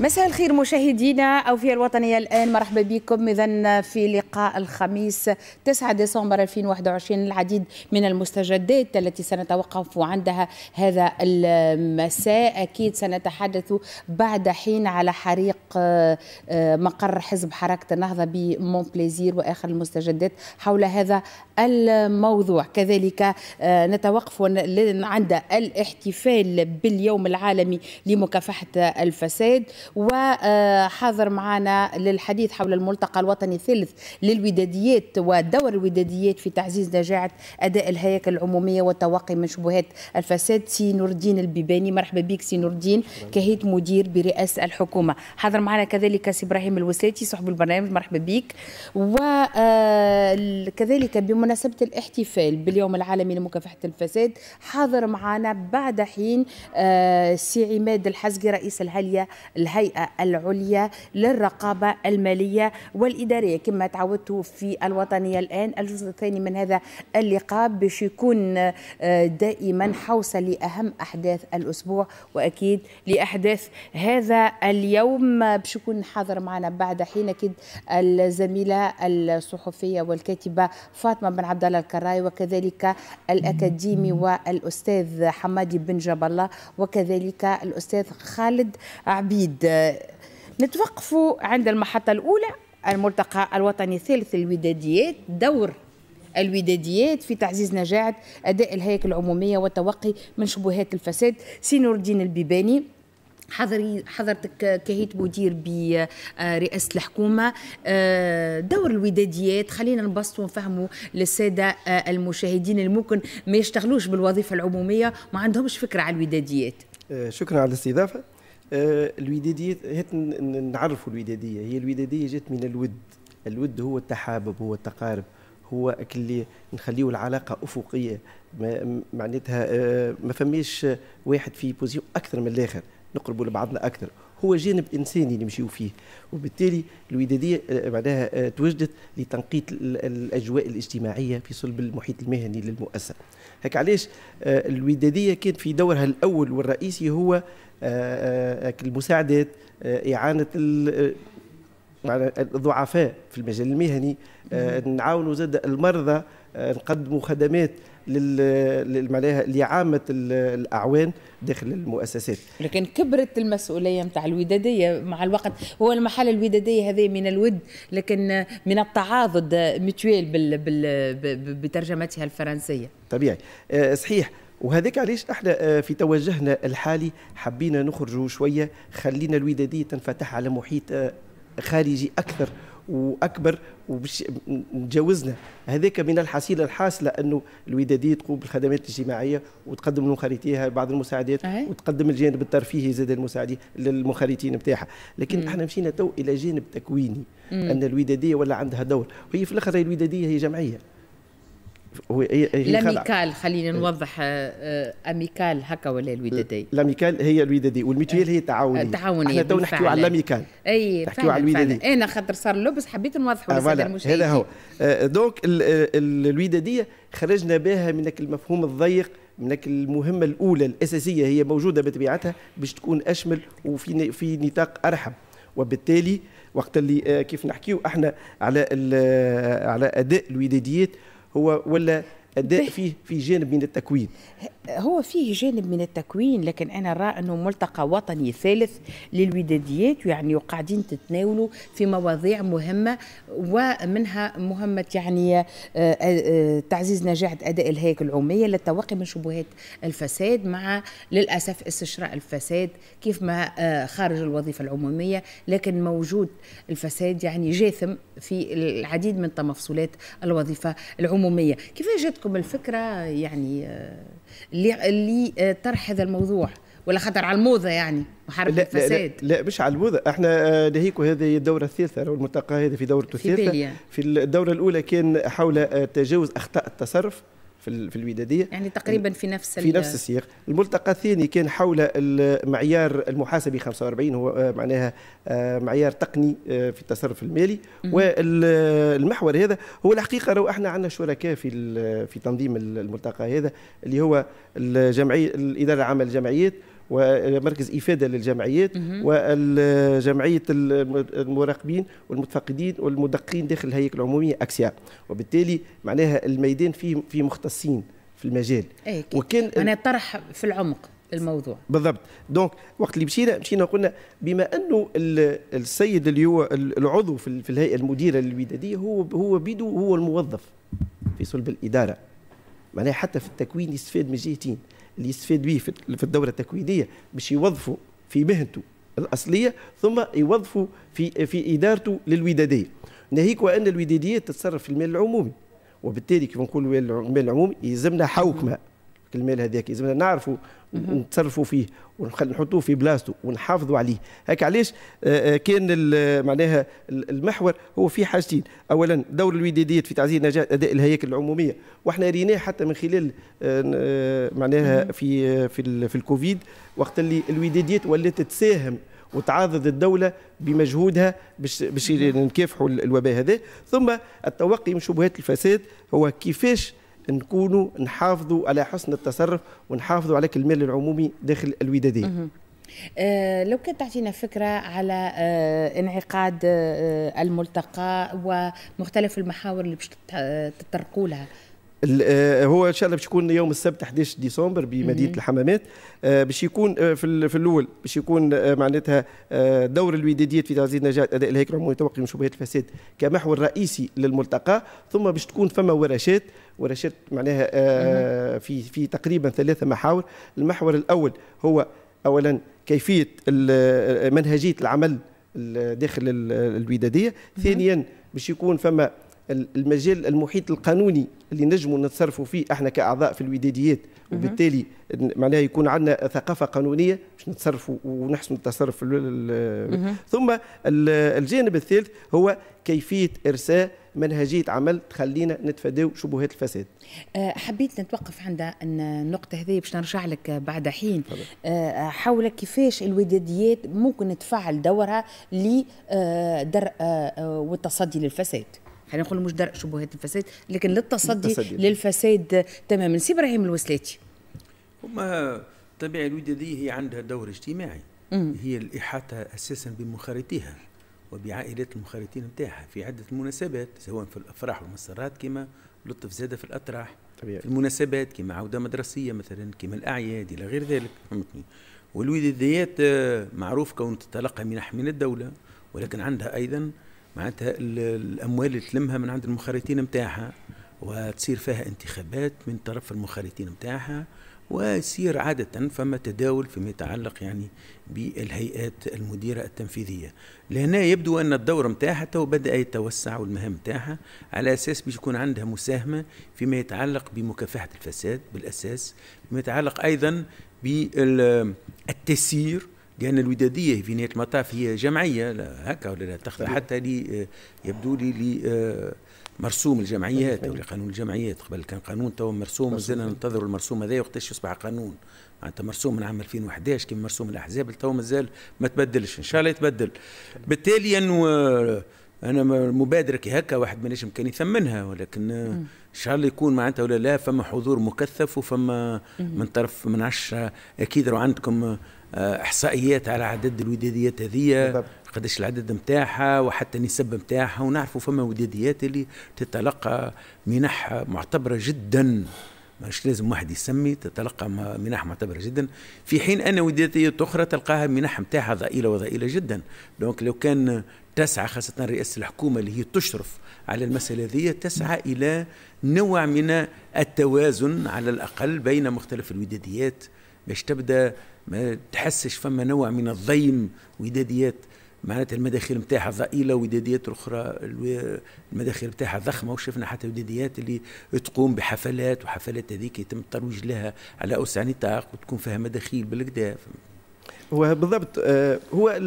مساء الخير مشاهدينا او في الوطنية الآن مرحبا بكم إذا في لقاء الخميس 9 ديسمبر 2021 العديد من المستجدات التي سنتوقف عندها هذا المساء أكيد سنتحدث بعد حين على حريق آه، آه، مقر حزب حركة النهضة بمون بليزير وآخر المستجدات حول هذا الموضوع كذلك آه، نتوقف عند الاحتفال باليوم العالمي لمكافحة الفساد وحاضر معنا للحديث حول الملتقى الوطني الثالث للوداديات ودور الوداديات في تعزيز نجاعة أداء الهياكل العمومية والتوقي من شبهات الفساد سي نور الدين البيباني مرحبا بك سي نور الدين كهيئة مدير برئاسة الحكومة حاضر معنا كذلك سي إبراهيم الوسلاتي صاحب البرنامج مرحبا بك وكذلك آه، بمناسبة الاحتفال باليوم العالمي لمكافحة الفساد حاضر معنا بعد حين آه، سي عماد الحزقي رئيس الهالية الهالية الهيئة العليا للرقابة المالية والإدارية كما تعودتوا في الوطنية الآن الجزء الثاني من هذا اللقاء باش يكون آه، دائما حوصة لأهم أحداث الأسبوع وأكيد لأحداث هذا اليوم باش يكون حاضر معنا بعد حين أكيد الزميلة الصحفية والكاتبة فاطمة بن عبد الله الكراي وكذلك الأكاديمي والأستاذ حمادي بن جبل الله وكذلك الأستاذ خالد عبيد نتوقف عند المحطة الأولى الملتقى الوطني الثالث للوداديات دور الوداديات في تعزيز نجاعة أداء الهيكل العمومية والتوقي من شبهات الفساد سينور الدين البيباني حضري حضرتك كهيت مدير برئاسه الحكومه آه، دور الوداديات خلينا نبسطوا ونفهموا للساده آه، المشاهدين اللي ممكن ما يشتغلوش بالوظيفه العموميه ما عندهمش فكره على الوداديات آه، شكرا على الاستضافه آه، الوداديه هات نعرفوا الوداديه هي الوداديه جات من الود الود هو التحابب هو التقارب هو اللي نخليه العلاقه افقيه معناتها آه، ما فماش واحد في بوزيشن اكثر من الاخر نقربوا لبعضنا اكثر هو جانب انساني نمشيو فيه وبالتالي الوداديه بعدها آه، توجدت لتنقية الاجواء الاجتماعيه في صلب المحيط المهني للمؤسسه هيك علاش آه، الوداديه كان في دورها الاول والرئيسي هو آه، آه، المساعدات اعانه الضعفاء في المجال المهني نعاونوا زاد المرضى نقدموا خدمات لعامه الاعوان داخل المؤسسات لكن كبرت المسؤوليه نتاع الوداديه مع الوقت هو المحل الوداديه هذه من الود لكن من التعاضد ميتويل بال بال بترجمتها الفرنسيه طبيعي آه، صحيح وهذاك علاش احنا آه، في توجهنا الحالي حبينا نخرجوا شويه خلينا الوداديه تنفتح على محيط آه، خارجي اكثر واكبر ومتجاوزنا هذاك من الحصيله الحاصله انه الوداديه تقوم بالخدمات الاجتماعيه وتقدم لمنخرطيها بعض المساعدات وتقدم الجانب الترفيهي زاد المساعدين للمنخرطين نتاعها لكن احنا مشينا تو الى جانب تكويني ان الوداديه ولا عندها دور وهي في الاخر الوداديه هي جمعيه هو هي لاميكال خلينا إيه. نوضح آه، آه، اميكال هكا ولا الودادي لاميكال هي الودادي والميتويال هي التعاونيه آه، التعاونيه احنا تو نحكيو على لاميكال اي نحكيو على الودادي انا خاطر صار لبس بس حبيت نوضحوا للساده هذا هو دونك الوداديه خرجنا بها من المفهوم الضيق من المهمة الأولى الأساسية هي موجودة بطبيعتها باش تكون أشمل وفي في نطاق أرحم وبالتالي وقت اللي كيف نحكيو احنا على على اداء الوداديات هو ولا أداء إيه فيه في جانب من التكوين هو فيه جانب من التكوين لكن انا راى انه ملتقى وطني ثالث للوداديات يعني وقاعدين تتناولوا في مواضيع مهمه ومنها مهمه يعني آه، آه، تعزيز نجاعه اداء الهيكل العموميه للتوقي من شبهات الفساد مع للاسف استشراء الفساد كيف ما آه، خارج الوظيفه العموميه لكن موجود الفساد يعني جاثم في العديد من تمفصلات الوظيفه العموميه كيف جاتكم عندكم الفكره يعني اللي اللي آه، طرح هذا الموضوع ولا خطر على الموضه يعني محاربه الفساد لا, لا, لا مش على الموضه احنا ناهيكو آه، هذه الدوره الثالثه او الملتقى هذه في دورته الثالثه في, في الدوره الاولى كان حول آه، تجاوز اخطاء التصرف في, في الوداديه يعني تقريبا في نفس في نفس السياق الملتقى الثاني كان حول المعيار المحاسبي 45 هو آه، معناها آه، معيار تقني آه، في التصرف المالي والمحور هذا هو الحقيقه لو احنا عندنا شركاء في في تنظيم الملتقى هذا اللي هو الجمعيه الاداره العامه للجمعيات ومركز إفادة للجمعيات وجمعية المراقبين والمتفقدين والمدققين داخل الهيئة العمومية أكسيا وبالتالي معناها الميدان فيه فيه مختصين في المجال إيه، وكان أنا طرح في العمق الموضوع بالضبط دونك وقت اللي مشينا مشينا قلنا بما انه السيد اللي هو العضو في الهيئه المديره للوداديه هو هو بيدو هو الموظف في صلب الاداره معناها حتى في التكوين يستفاد من جهتين اللي يستفاد به في الدوره التكوينيه باش يوظفوا في مهنته الاصليه ثم يوظفوا في في ادارته للوداديه ناهيك وان الوداديه تتصرف في المال العمومي وبالتالي كيف نقول المال العمومي يلزمنا حوكمه المال هذاك لازمنا نعرفوا نتصرفوا فيه ونحطوه في بلاصته ونحافظوا عليه هكا علاش آه، آه، كان معناها المحور هو في حاجتين اولا دور الوداديات في تعزيز نجاح اداء الهياكل العموميه واحنا ريناه حتى من خلال آه، معناها في في في الكوفيد وقت اللي الوداديات ولات تساهم وتعاضد الدولة بمجهودها باش باش نكافحوا الوباء هذا ثم التوقي من شبهات الفساد هو كيفاش نكونوا نحافظوا على حسن التصرف ونحافظوا على المال العمومي داخل الوداديه أه لو كنت تعطينا فكرة على أه انعقاد أه الملتقى ومختلف المحاور اللي باش تطرقوا لها آه، هو ان شاء الله باش يكون يوم السبت 11 ديسمبر بمدينه الحمامات آه، باش يكون آه، في, في الاول باش يكون معناتها دور الوداديات في تعزيز نجاح اداء الهيكل العمومي توقي من شبهات الفساد كمحور رئيسي للملتقى ثم باش تكون فما ورشات ورشات معناها في في تقريبا ثلاثه محاور المحور الاول هو اولا كيفيه منهجيه العمل داخل الوداديه ثانيا باش يكون فما المجال المحيط القانوني اللي نجموا نتصرفوا فيه احنا كاعضاء في الوداديات وبالتالي معناها يكون عندنا ثقافه قانونيه باش نتصرفوا ونحسن التصرف ثم الجانب الثالث هو كيفيه ارساء منهجيه عمل تخلينا نتفاداو شبهات الفساد. أه، حبيت نتوقف عند النقطه هذه باش نرجع لك بعد حين أه، حول كيفاش الوداديات ممكن تفعل دورها لدرء أه، والتصدي للفساد. خلينا نقول مش درء شبهات الفساد لكن للتصدي, للتصدي. للفساد تماما سي ابراهيم الوسلاتي هما طبيعي الودادية هي عندها دور اجتماعي هي الإحاطة أساسا بمنخرطيها وبعائلات المخارطين نتاعها في عدة مناسبات سواء في الأفراح والمسرات كما لطف زاد في الأطراح طبيعي. في المناسبات كما عودة مدرسية مثلا كما الأعياد إلى غير ذلك فهمتني والوداديات آه، معروف كون تتلقى منح من الدولة ولكن عندها أيضا معناتها الاموال اللي تلمها من عند المخرطين نتاعها وتصير فيها انتخابات من طرف المخرطين نتاعها ويصير عادة فما تداول فيما يتعلق يعني بالهيئات المديرة التنفيذية لهنا يبدو أن الدور متاعها تو بدأ يتوسع والمهام متاعها على أساس باش يكون عندها مساهمة فيما يتعلق بمكافحة الفساد بالأساس فيما يتعلق أيضا بالتسيير لأن الودادية في نهاية المطاف هي جمعية لا هكا ولا لا تخضع حتى لي آه، يبدو لي, لي آه، مرسوم الجمعيات او لقانون الجمعيات قبل كان قانون تو مرسوم مازلنا ننتظروا المرسوم هذا وقتاش يصبح قانون معناتها مرسوم من عام 2011 كما مرسوم الاحزاب تو مازال ما تبدلش ان شاء الله يتبدل بالتالي انه آه، انا مبادره كي هكا واحد نجم امكاني يثمنها ولكن ان شاء الله يكون معناتها ولا لا فما حضور مكثف وفما من طرف ما نعرفش اكيد راه عندكم احصائيات على عدد الوداديات هذيا قداش العدد نتاعها وحتى النسب نتاعها ونعرفوا فما وداديات اللي تتلقى منح معتبره جدا مش لازم واحد يسمي تتلقى منح معتبره جدا في حين ان وداديات اخرى تلقاها منح نتاعها ضئيله وضئيله جدا دونك لو كان تسعى خاصه رئاسه الحكومه اللي هي تشرف على المساله هذه تسعى الى نوع من التوازن على الاقل بين مختلف الوداديات باش تبدا ما تحسش فما نوع من الضيم وداديات معناتها المداخيل نتاعها ضئيله وداديات اخرى المداخيل نتاعها ضخمه وشفنا حتى وداديات اللي تقوم بحفلات وحفلات هذيك يتم الترويج لها على اوسع نطاق وتكون فيها مداخيل بالكدا هو بالضبط آه، هو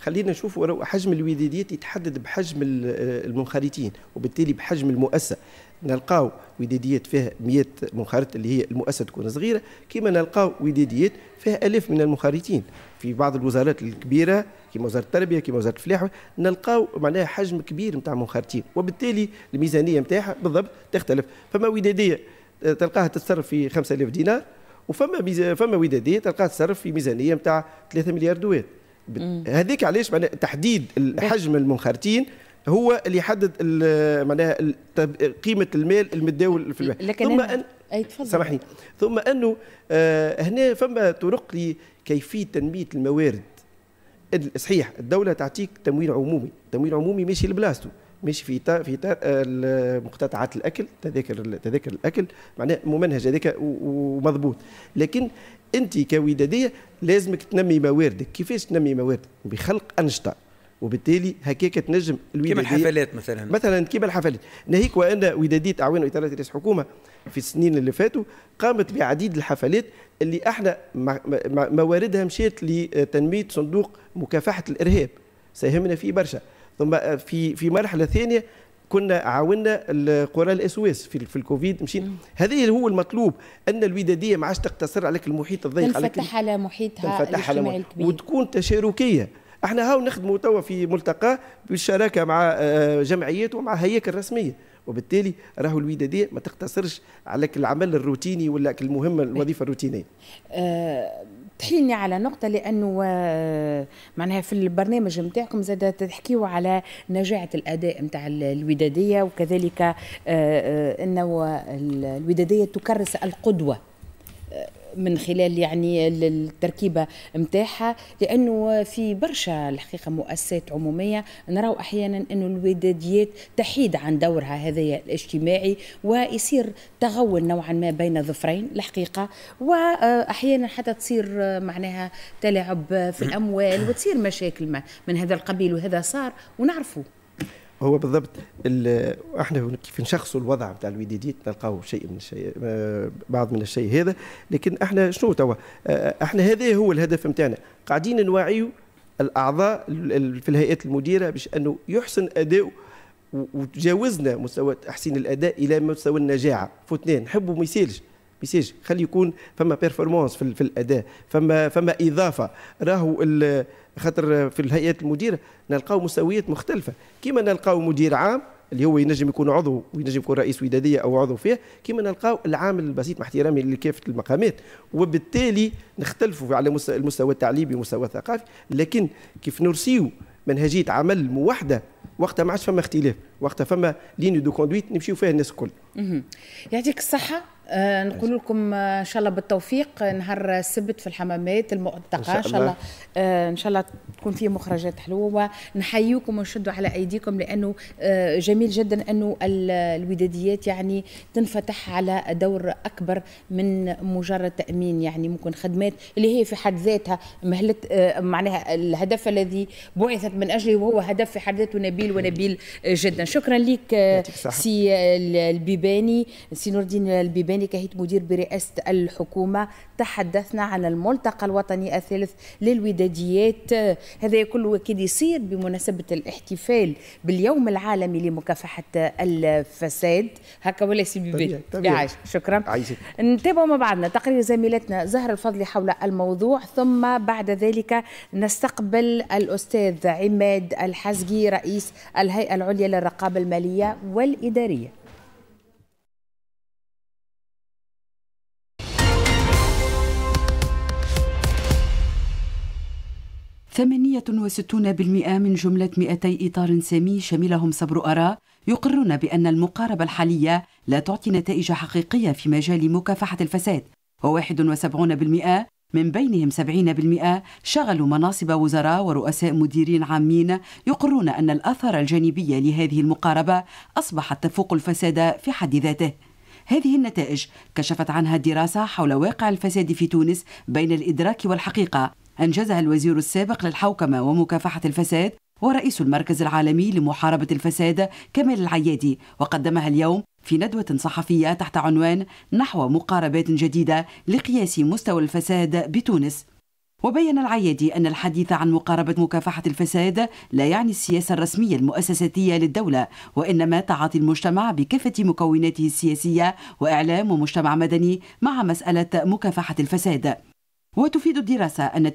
خلينا نشوف حجم الوداديات يتحدد بحجم آه، المنخرطين وبالتالي بحجم المؤسسه نلقاو وداديات فيها 100 منخرط اللي هي المؤسسه تكون صغيره كما نلقاو وداديات فيها الاف من المنخرطين في بعض الوزارات الكبيره كما وزاره التربيه كما وزاره الفلاحه نلقاو معناها حجم كبير نتاع منخرطين وبالتالي الميزانيه نتاعها بالضبط تختلف فما وداديه آه، تلقاها تتصرف في 5000 دينار وفما ميز... فما ودادات تلقاها تصرف في ميزانيه نتاع 3 مليار دولار هذيك علاش معناها تحديد حجم المنخرطين هو اللي يحدد معناها قيمه المال المتداول في المال لكن ثم أنا... أن سامحني ثم انه آه هنا فما طرق لكيفيه تنميه الموارد صحيح الدوله تعطيك تمويل عمومي تمويل عمومي ماشي لبلاصتو ماشي في اطار في اطار آه، مقتطعات الاكل تذاكر تذاكر الاكل معناها ممنهج هذاك ومضبوط لكن انت كوداديه لازمك تنمي مواردك كيفاش تنمي مواردك بخلق انشطه وبالتالي هكاك تنجم الوداديه كما الحفلات مثلا مثلا كما الحفلات ناهيك وان وداديه اعوان واداره رئيس الحكومه في السنين اللي فاتوا قامت بعديد الحفلات اللي احنا مواردها مشيت لتنميه صندوق مكافحه الارهاب ساهمنا فيه برشا ثم في في مرحله ثانيه كنا عاونا القرى الاسواس في, في الكوفيد مشي هذا هو المطلوب ان الوداديه ما عادش تقتصر عليك المحيط الضيق تنفتح على محيطها تنفتح على الكبير وتكون تشاركيه احنا هاو نخدموا توا في ملتقى بالشراكه مع آه، جمعيات ومع هياكل رسميه وبالتالي راهو الوداديه ما تقتصرش على العمل الروتيني ولا المهمه الوظيفه الروتينيه آه، تحكيني على نقطة لأنه آه، معناها في البرنامج نتاعكم زاد تحكيوا على نجاعة الأداء نتاع الودادية وكذلك آه، آه، أنه الودادية تكرس القدوة من خلال يعني التركيبه نتاعها لانه في برشا الحقيقه مؤسسات عموميه نراو احيانا انه الوداديات تحيد عن دورها هذايا الاجتماعي ويصير تغول نوعا ما بين ظفرين الحقيقه واحيانا حتى تصير معناها تلعب في الاموال وتصير مشاكل ما من هذا القبيل وهذا صار ونعرفه هو بالضبط احنا كيف نشخصوا الوضع بتاع الوداديت نلقاو شيء من الشيء آه، بعض من الشيء هذا لكن احنا شنو توا آه، احنا هذا هو الهدف نتاعنا قاعدين نوعيو الاعضاء في الهيئات المديره باش انه يحسن اداؤه وتجاوزنا مستوى تحسين الاداء الى مستوى النجاعه فوتنا نحبوا ما يسالش ما يسالش خلي يكون فما بيرفورمانس في, في الاداء فما فما اضافه راهو خاطر في الهيئات المديره نلقاو مستويات مختلفه كما نلقاو مدير عام اللي هو ينجم يكون عضو وينجم يكون رئيس وداديه او عضو فيها كما نلقاو العامل البسيط مع احترامي لكافه المقامات وبالتالي نختلفوا على المستوى التعليمي والمستوى الثقافي لكن كيف نرسيو منهجيه عمل موحده وقتها ما عادش فما اختلاف وقتها فما ليني دو كوندويت نمشيو فيها الناس الكل يعطيك الصحه آه نقول لكم آه، ان شاء الله بالتوفيق نهار السبت في الحمامات المعتقه ان شاء الله آه ان شاء الله تكون فيه مخرجات حلوه نحييكم ونشدوا على ايديكم لانه آه، جميل جدا انه الوداديات يعني تنفتح على دور اكبر من مجرد تامين يعني ممكن خدمات اللي هي في حد ذاتها مهلت آه، معناها الهدف الذي بعثت من اجله وهو هدف في حد ذاته نبيل ونبيل جدا شكرا لك سي البيباني سي نور الدين البيباني باني كهيت مدير برئاسة الحكومة تحدثنا عن الملتقى الوطني الثالث للوداديات هذا كله أكيد يصير بمناسبة الاحتفال باليوم العالمي لمكافحة الفساد هكا ولا سي بي بي شكرا نتابعوا مع بعضنا تقرير زميلتنا زهر الفضلي حول الموضوع ثم بعد ذلك نستقبل الأستاذ عماد الحزقي رئيس الهيئة العليا للرقابة المالية والإدارية 68% من جملة 200 إطار سامي شملهم صبر أراء يقرون بأن المقاربة الحالية لا تعطي نتائج حقيقية في مجال مكافحة الفساد و71% من بينهم 70% شغلوا مناصب وزراء ورؤساء مديرين عامين يقرون أن الأثر الجانبي لهذه المقاربة أصبحت تفوق الفساد في حد ذاته هذه النتائج كشفت عنها دراسة حول واقع الفساد في تونس بين الإدراك والحقيقة أنجزها الوزير السابق للحوكمة ومكافحة الفساد ورئيس المركز العالمي لمحاربة الفساد كمال العيادي وقدمها اليوم في ندوة صحفية تحت عنوان نحو مقاربات جديدة لقياس مستوى الفساد بتونس وبين العيادي أن الحديث عن مقاربة مكافحة الفساد لا يعني السياسة الرسمية المؤسساتية للدولة وإنما تعاطي المجتمع بكافة مكوناته السياسية وإعلام ومجتمع مدني مع مسألة مكافحة الفساد وتفيد الدراسة أن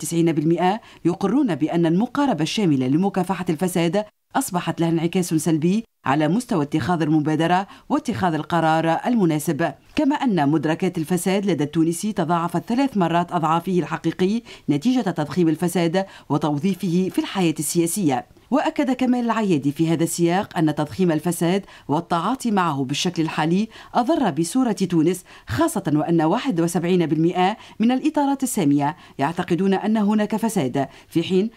90% يقرون بأن المقاربة الشاملة لمكافحة الفساد أصبحت لها انعكاس سلبي على مستوى اتخاذ المبادرة واتخاذ القرار المناسب كما أن مدركات الفساد لدى التونسي تضاعفت ثلاث مرات أضعافه الحقيقي نتيجة تضخيم الفساد وتوظيفه في الحياة السياسية وأكد كمال العيادي في هذا السياق أن تضخيم الفساد والتعاطي معه بالشكل الحالي أضر بصورة تونس خاصة وأن 71% من الإطارات السامية يعتقدون أن هناك فساد في حين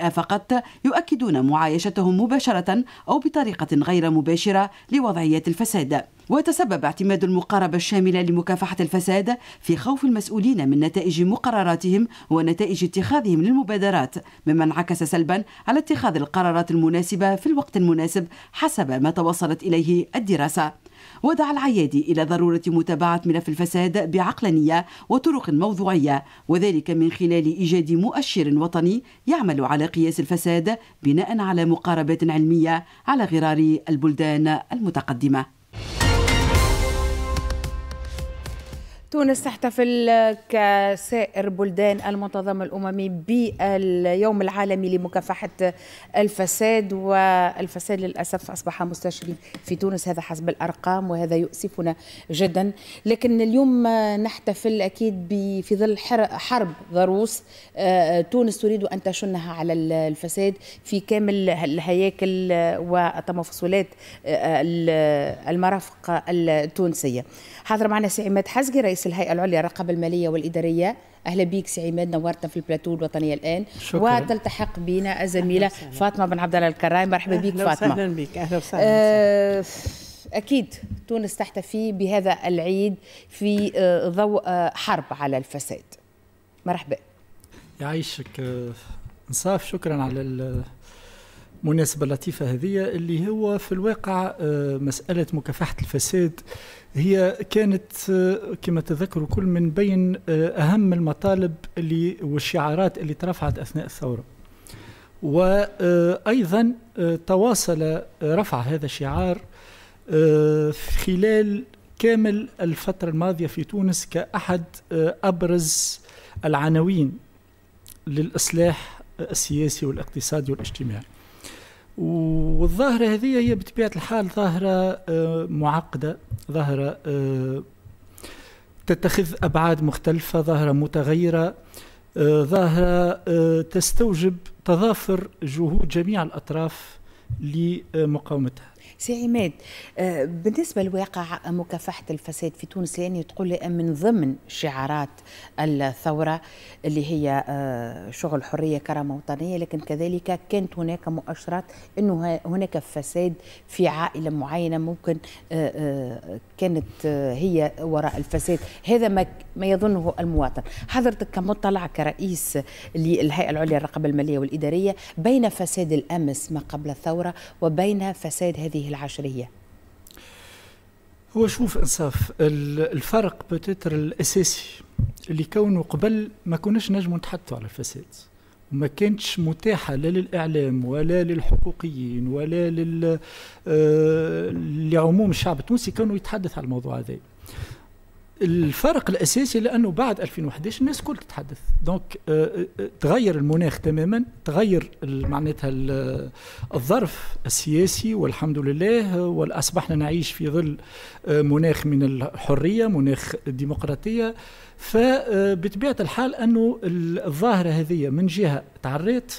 37% فقط يؤكدون معايشتهم مباشرة أو بطريقة غير مباشرة لوضعية الفساد وتسبب اعتماد المقاربة الشاملة لمكافحة الفساد في خوف المسؤولين من نتائج مقرراتهم ونتائج اتخاذهم للمبادرات مما انعكس سلبا على اتخاذ القرارات المناسبة في الوقت المناسب حسب ما توصلت إليه الدراسة ودعا العيادي إلى ضرورة متابعة ملف الفساد بعقلانية وطرق موضوعية وذلك من خلال إيجاد مؤشر وطني يعمل على قياس الفساد بناء على مقاربات علمية على غرار البلدان المتقدمة تونس تحتفل كسائر بلدان المنتظمة الأممي باليوم العالمي لمكافحة الفساد والفساد للأسف أصبح مستشري في تونس هذا حسب الأرقام وهذا يؤسفنا جدا لكن اليوم نحتفل أكيد في ظل حرب ضروس آه، تونس تريد أن تشنها على الفساد في كامل الهياكل وتمفصلات آه، المرافق التونسية حاضر معنا سي عماد حزقي رئيس رئيس الهيئه العليا للرقابه الماليه والاداريه اهلا بك سي عماد نورتنا في البلاتو الوطنيه الان شكرا. وتلتحق بنا الزميله فاطمه بن عبد الله الكراي مرحبا بك فاطمه اهلا وسهلا بك اهلا وسهلا أه اكيد تونس تحتفي بهذا العيد في آه، ضوء آه، حرب على الفساد مرحبا يعيشك آه، انصاف شكرا على مناسبة لطيفة هذه اللي هو في الواقع آه، مسألة مكافحة الفساد هي كانت آه، كما تذكروا كل من بين آه، أهم المطالب اللي والشعارات اللي ترفعت أثناء الثورة وأيضا تواصل رفع هذا الشعار خلال كامل الفترة الماضية في تونس كأحد أبرز العناوين للإصلاح السياسي والاقتصادي والاجتماعي والظاهرة هذه هي بطبيعة الحال ظاهرة آه، معقدة ظاهرة آه، تتخذ أبعاد مختلفة ظاهرة متغيرة آه، ظاهرة تستوجب تضافر جهود جميع الأطراف لمقاومتها سي عماد آه، بالنسبه لواقع مكافحه الفساد في تونس يعني تقول لي من ضمن شعارات الثوره اللي هي آه، شغل حريه كرامه وطنيه لكن كذلك كانت هناك مؤشرات انه هناك فساد في عائله معينه ممكن آه، كانت هي وراء الفساد هذا ما ما يظنه المواطن حضرتك كمطلع كرئيس للهيئة العليا للرقابة المالية والإدارية بين فساد الأمس ما قبل الثورة وبين فساد هذه العشرية هو شوف انصاف الفرق بتتر الاساسي اللي كونه قبل ما كناش نجم نتحدثوا على الفساد وما كانتش متاحة لا للإعلام ولا للحقوقيين ولا لل... آه... لعموم الشعب التونسي كانوا يتحدث على الموضوع هذا الفرق الاساسي لانه بعد 2011 الناس الكل تتحدث دونك euh, euh, euh, تغير المناخ تماما تغير معناتها الظرف السياسي والحمد لله واصبحنا نعيش في ظل آه، مناخ من الحريه مناخ الديمقراطيه فبطبيعه آه، الحال انه الظاهره هذه من جهه تعريت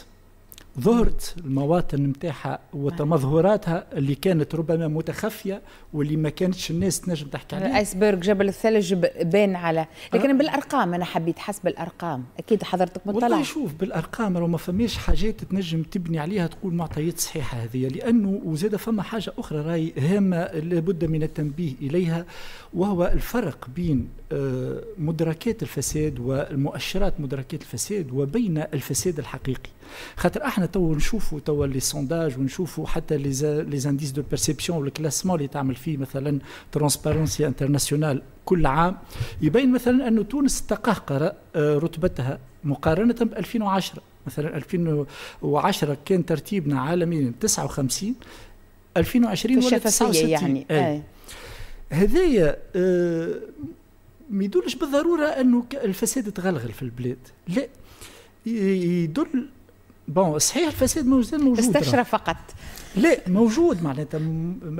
ظهرت المواطن نتاعها وتمظهراتها اللي كانت ربما متخفيه واللي ما كانتش الناس تنجم تحكي عليها الايسبرغ جبل الثلج بان على لكن آه. بالارقام انا حبيت حسب الارقام اكيد حضرتك مطلع والله شوف بالارقام لو ما فماش حاجات تنجم تبني عليها تقول معطيات صحيحه هذه لانه وزاد فما حاجه اخرى راي هامه لابد من التنبيه اليها وهو الفرق بين آه، مدركات الفساد والمؤشرات مدركات الفساد وبين الفساد الحقيقي خاطر احنا تو نشوفوا تو لي سونداج ونشوفوا حتى لي زانديس دو بيرسيبسيون والكلاسمون اللي تعمل فيه مثلا ترونسبارونسي انترناسيونال كل عام يبين مثلا انه تونس تقهقر آه، رتبتها مقارنه ب 2010 مثلا 2010 كان ترتيبنا عالميا 59 2020 ولا 69 يعني أي. هذايا آه، ما يدلش بالضروره انه الفساد تغلغل في البلاد لا يدل بون صحيح الفساد موجود موجود استشرى فقط لا موجود معناتها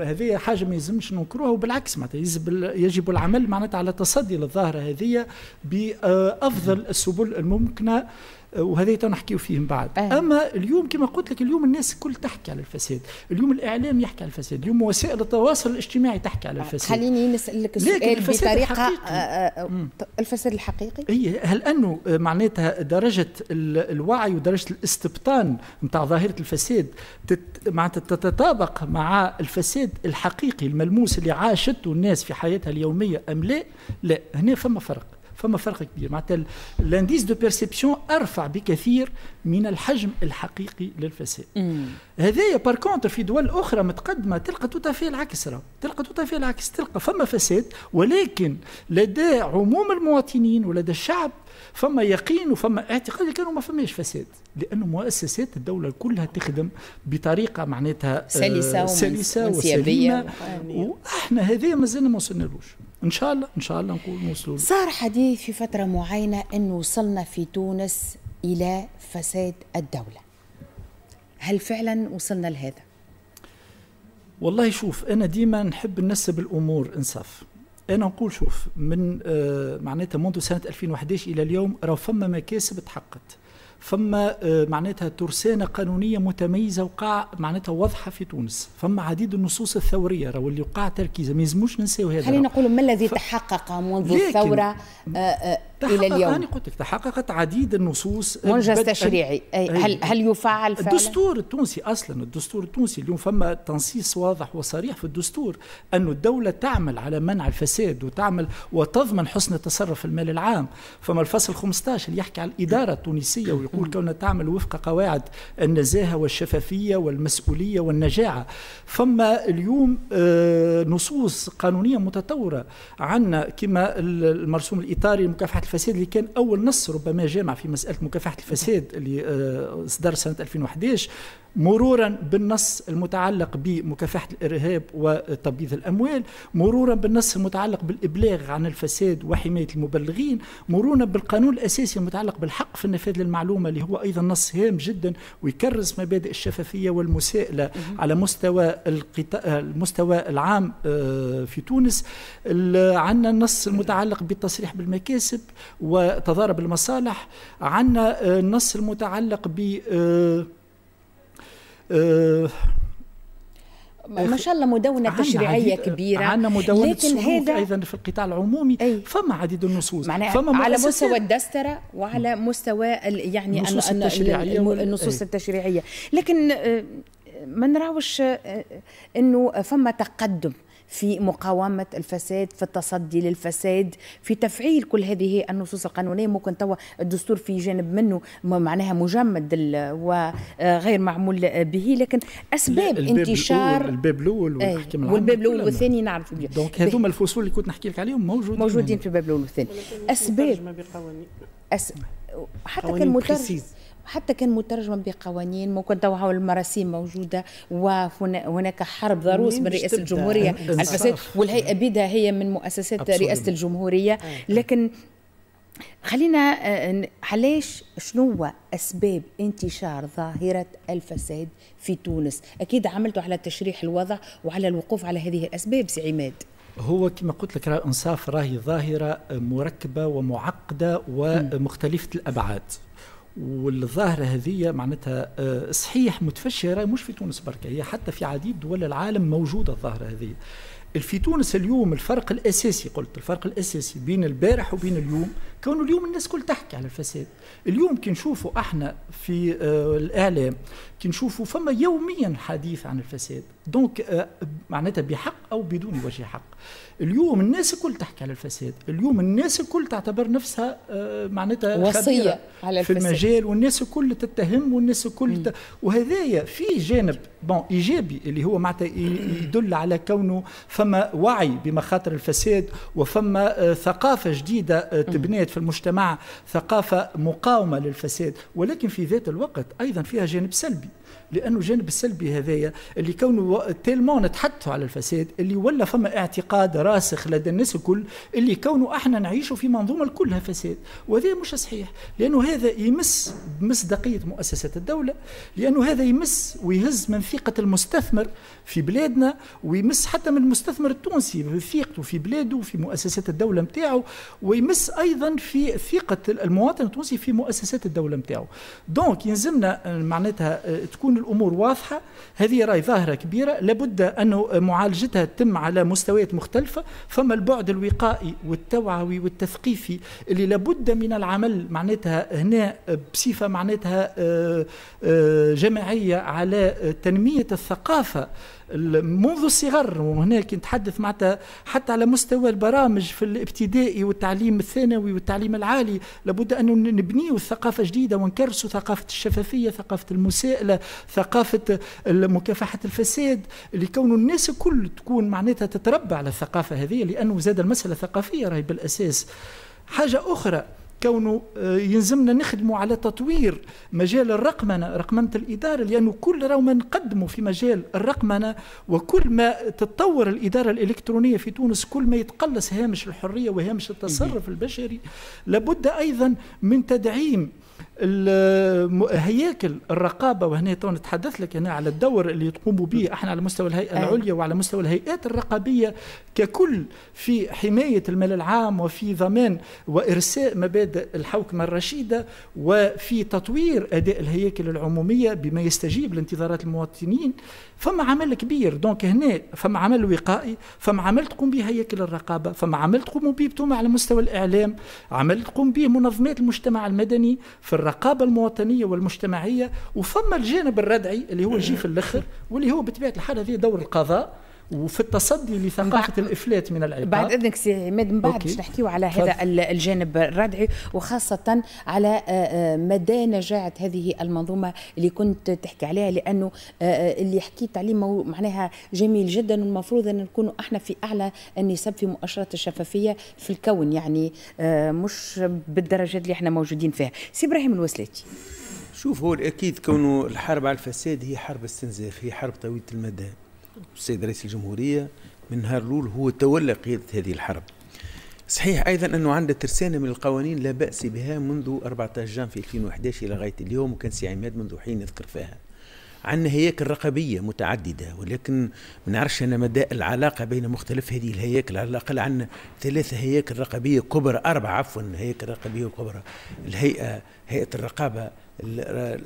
هذه حاجه ما يلزمش ننكروها وبالعكس معناتها يجب يجب العمل معناتها على تصدي للظاهره هذه بافضل السبل الممكنه وهذا تو فيه من بعد أيه. اما اليوم كما قلت لك اليوم الناس الكل تحكي على الفساد اليوم الاعلام يحكي على الفساد اليوم وسائل التواصل الاجتماعي تحكي على آه، الفساد خليني نسالك الفساد بطريقه آه، الحقيقي. آه، الفساد الحقيقي اي هل انه معناتها درجه الوعي ودرجه الاستبطان نتاع ظاهره الفساد معناتها تتطابق مع الفساد الحقيقي الملموس اللي عاشته الناس في حياتها اليوميه ام لا لا هنا فما فرق فما فرق كبير معناتها الانديس دو بيرسيبسيون ارفع بكثير من الحجم الحقيقي للفساد هذايا بار كونتر في دول اخرى متقدمه تلقى في العكس راه تلقى في العكس تلقى فما فساد ولكن لدى عموم المواطنين ولدى الشعب فما يقين وفما اعتقاد كانوا ما فماش فساد لانه مؤسسات الدوله كلها تخدم بطريقه معناتها آه، سلسه, سلسة وسليمه واحنا هذا مازلنا ما وصلنالوش ان شاء الله ان شاء الله نقول نوصلوا صار حديث في فتره معينه انه وصلنا في تونس الى فساد الدوله هل فعلا وصلنا لهذا والله شوف انا ديما نحب ننسب الامور انصاف انا نقول شوف من آه، معناتها منذ سنه 2011 الى اليوم راه فما مكاسب تحققت فما آه، معناتها ترسانة قانونية متميزة وقع معناتها واضحة في تونس فما عديد النصوص الثورية راهو اللي وقع تركيزه ما يلزموش ننساو هذا خلينا نقولوا ما الذي ف... تحقق منذ الثورة آه، آه، الى اليوم انا قلت لك تحققت عديد النصوص منجز تشريعي أي هل هل يفعل فعلا؟ الدستور التونسي اصلا الدستور التونسي اليوم فما تنصيص واضح وصريح في الدستور أن الدولة تعمل على منع الفساد وتعمل وتضمن حسن التصرف في المال العام فما الفصل 15 اللي يحكي على الإدارة التونسية ويقول كونها تعمل وفق قواعد النزاهة والشفافية والمسؤولية والنجاعة فما اليوم آه، نصوص قانونية متطورة عندنا كما المرسوم الإطاري لمكافحة الفساد اللي كان اول نص ربما جامع في مساله مكافحه الفساد اللي آه، صدر سنه 2011 مرورا بالنص المتعلق بمكافحة الإرهاب وتبييض الأموال مرورا بالنص المتعلق بالإبلاغ عن الفساد وحماية المبلغين مرورا بالقانون الأساسي المتعلق بالحق في النفاذ للمعلومة اللي هو أيضا نص هام جدا ويكرس مبادئ الشفافية والمساءلة على مستوى المستوى العام آه، في تونس عندنا النص المتعلق بالتصريح بالمكاسب وتضارب المصالح عندنا آه، النص المتعلق ب آه، أه ما شاء الله مدونه تشريعيه كبيره عندنا مدونه لكن هذا ايضا في القطاع العمومي أي فما عديد النصوص معناها فما على مستوى الدستره وعلى مستوى يعني النصوص التشريعيه النصوص التشريعيه لكن آه، ما نراوش آه، انه فما تقدم في مقاومه الفساد في التصدي للفساد في تفعيل كل هذه النصوص القانونيه ممكن توا الدستور في جانب منه معناها مجمد وغير آه، معمول به لكن اسباب انتشار الباب الاول إيه، والباب الاول والثاني نعرف دونك هذوما الفصول اللي كنت نحكي لك عليهم موجودين موجودين في الباب الاول والثاني اسباب أس... حتى كان مترجم حتى كان مترجما بقوانين ممكن توها المراسيم موجوده وهناك حرب ضروس من رئاسه الجمهوريه الفساد والهيئه بدا هي من مؤسسات رئاسه الجمهوريه لكن خلينا آه، علاش شنو اسباب انتشار ظاهره الفساد في تونس اكيد عملتوا على تشريح الوضع وعلى الوقوف على هذه الاسباب سي عماد هو كما قلت لك راه انصاف راهي ظاهره مركبه ومعقده ومختلفه الابعاد والظاهره هذه معناتها آه، صحيح متفشره مش في تونس برك هي حتى في عديد دول العالم موجوده الظاهره هذه في تونس اليوم الفرق الاساسي قلت الفرق الاساسي بين البارح وبين اليوم كونه اليوم الناس كل تحكي على الفساد اليوم كي نشوفوا احنا في آه، الاعلام كي نشوفوا فما يوميا حديث عن الفساد دونك آه، معناتها بحق او بدون وجه حق اليوم الناس الكل تحكي على الفساد اليوم الناس الكل تعتبر نفسها آه، معناتها وصية على الفساد. في المجال والناس الكل تتهم والناس الكل ت... وهذايا في جانب بون ايجابي اللي هو معناتها يدل على كونه فما وعي بمخاطر الفساد وفما آه، ثقافه جديده آه، تبنيت في المجتمع ثقافه مقاومه للفساد ولكن في ذات الوقت ايضا فيها جانب سلبي لانه الجانب السلبي هذايا اللي كونه تيلمون نتحدثوا على الفساد اللي ولا فما اعتقاد راسخ لدى الناس الكل اللي كونه احنا نعيشوا في منظومه كلها فساد وهذا مش صحيح لانه هذا يمس بمصداقيه مؤسسات الدوله لانه هذا يمس ويهز من ثقه المستثمر في بلادنا ويمس حتى من المستثمر التونسي بثقته في بلاده في مؤسسات الدوله نتاعو ويمس ايضا في ثقه المواطن التونسي في مؤسسات الدوله نتاعو دونك يلزمنا معناتها آه، تكون الامور واضحه هذه راي ظاهره كبيره لابد انه معالجتها تتم على مستويات مختلفه فما البعد الوقائي والتوعوي والتثقيفي اللي لابد من العمل معناتها هنا بصفه معناتها آه، آه، جماعيه على تنميه الثقافه منذ الصغر وهنا كي نتحدث معناتها حتى على مستوى البرامج في الابتدائي والتعليم الثانوي والتعليم العالي لابد أن نبنيو ثقافة جديدة ونكرسوا ثقافة الشفافية ثقافة المساءلة ثقافة مكافحة الفساد لكون الناس الكل تكون معناتها تتربى على الثقافة هذه لأنه زاد المسألة ثقافية راهي بالأساس حاجة أخرى كونه آه، يلزمنا نخدموا على تطوير مجال الرقمنه رقمنه الاداره لانه كل راه ما نقدموا في مجال الرقمنه وكل ما تتطور الاداره الالكترونيه في تونس كل ما يتقلص هامش الحريه وهامش التصرف إيه. البشري لابد ايضا من تدعيم هياكل الرقابه وهنا تو نتحدث لك هنا على الدور اللي تقوم به احنا على مستوى الهيئه أيوه. العليا وعلى مستوى الهيئات الرقابيه ككل في حمايه المال العام وفي ضمان وارساء مبادئ الحوكمه الرشيده وفي تطوير اداء الهياكل العموميه بما يستجيب لانتظارات المواطنين فما عمل كبير دونك هنا فما عمل وقائي فما عمل تقوم به هياكل الرقابه فما عمل تقوم به على مستوى الاعلام عمل تقوم به منظمات المجتمع المدني في الرقابة الرقابه المواطنيه والمجتمعيه وفما الجانب الردعي اللي هو جي في الاخر واللي هو بطبيعه الحال هذه دور القضاء وفي التصدي لثقافه الافلات من العقاب بعد اذنك سي عماد من بعد باش نحكيو على هذا الجانب الردعي وخاصه على آه، آه، مدى نجاعه هذه المنظومه اللي كنت تحكي عليها لانه آه، اللي حكيت عليه معناها جميل جدا والمفروض ان نكونوا احنا في اعلى النسب في مؤشرات الشفافيه في الكون يعني مش بالدرجات اللي احنا موجودين فيها سي ابراهيم الوسلاتي شوف هو الاكيد كونه الحرب على الفساد هي حرب استنزاف هي حرب طويله المدى السيد رئيس الجمهورية من نهار الأول هو تولى قيادة هذه الحرب صحيح أيضا أنه عندنا ترسانة من القوانين لا بأس بها منذ 14 جان في 2011 إلى غاية اليوم وكان سي عماد منذ حين يذكر فيها عندنا هياكل رقابيه متعدده ولكن ما نعرفش انا مدى العلاقه بين مختلف هذه الهياكل على الاقل عندنا ثلاثه هياكل رقابيه كبرى اربعه عفوا هياكل رقابيه كبرى الهيئه هيئه الرقابه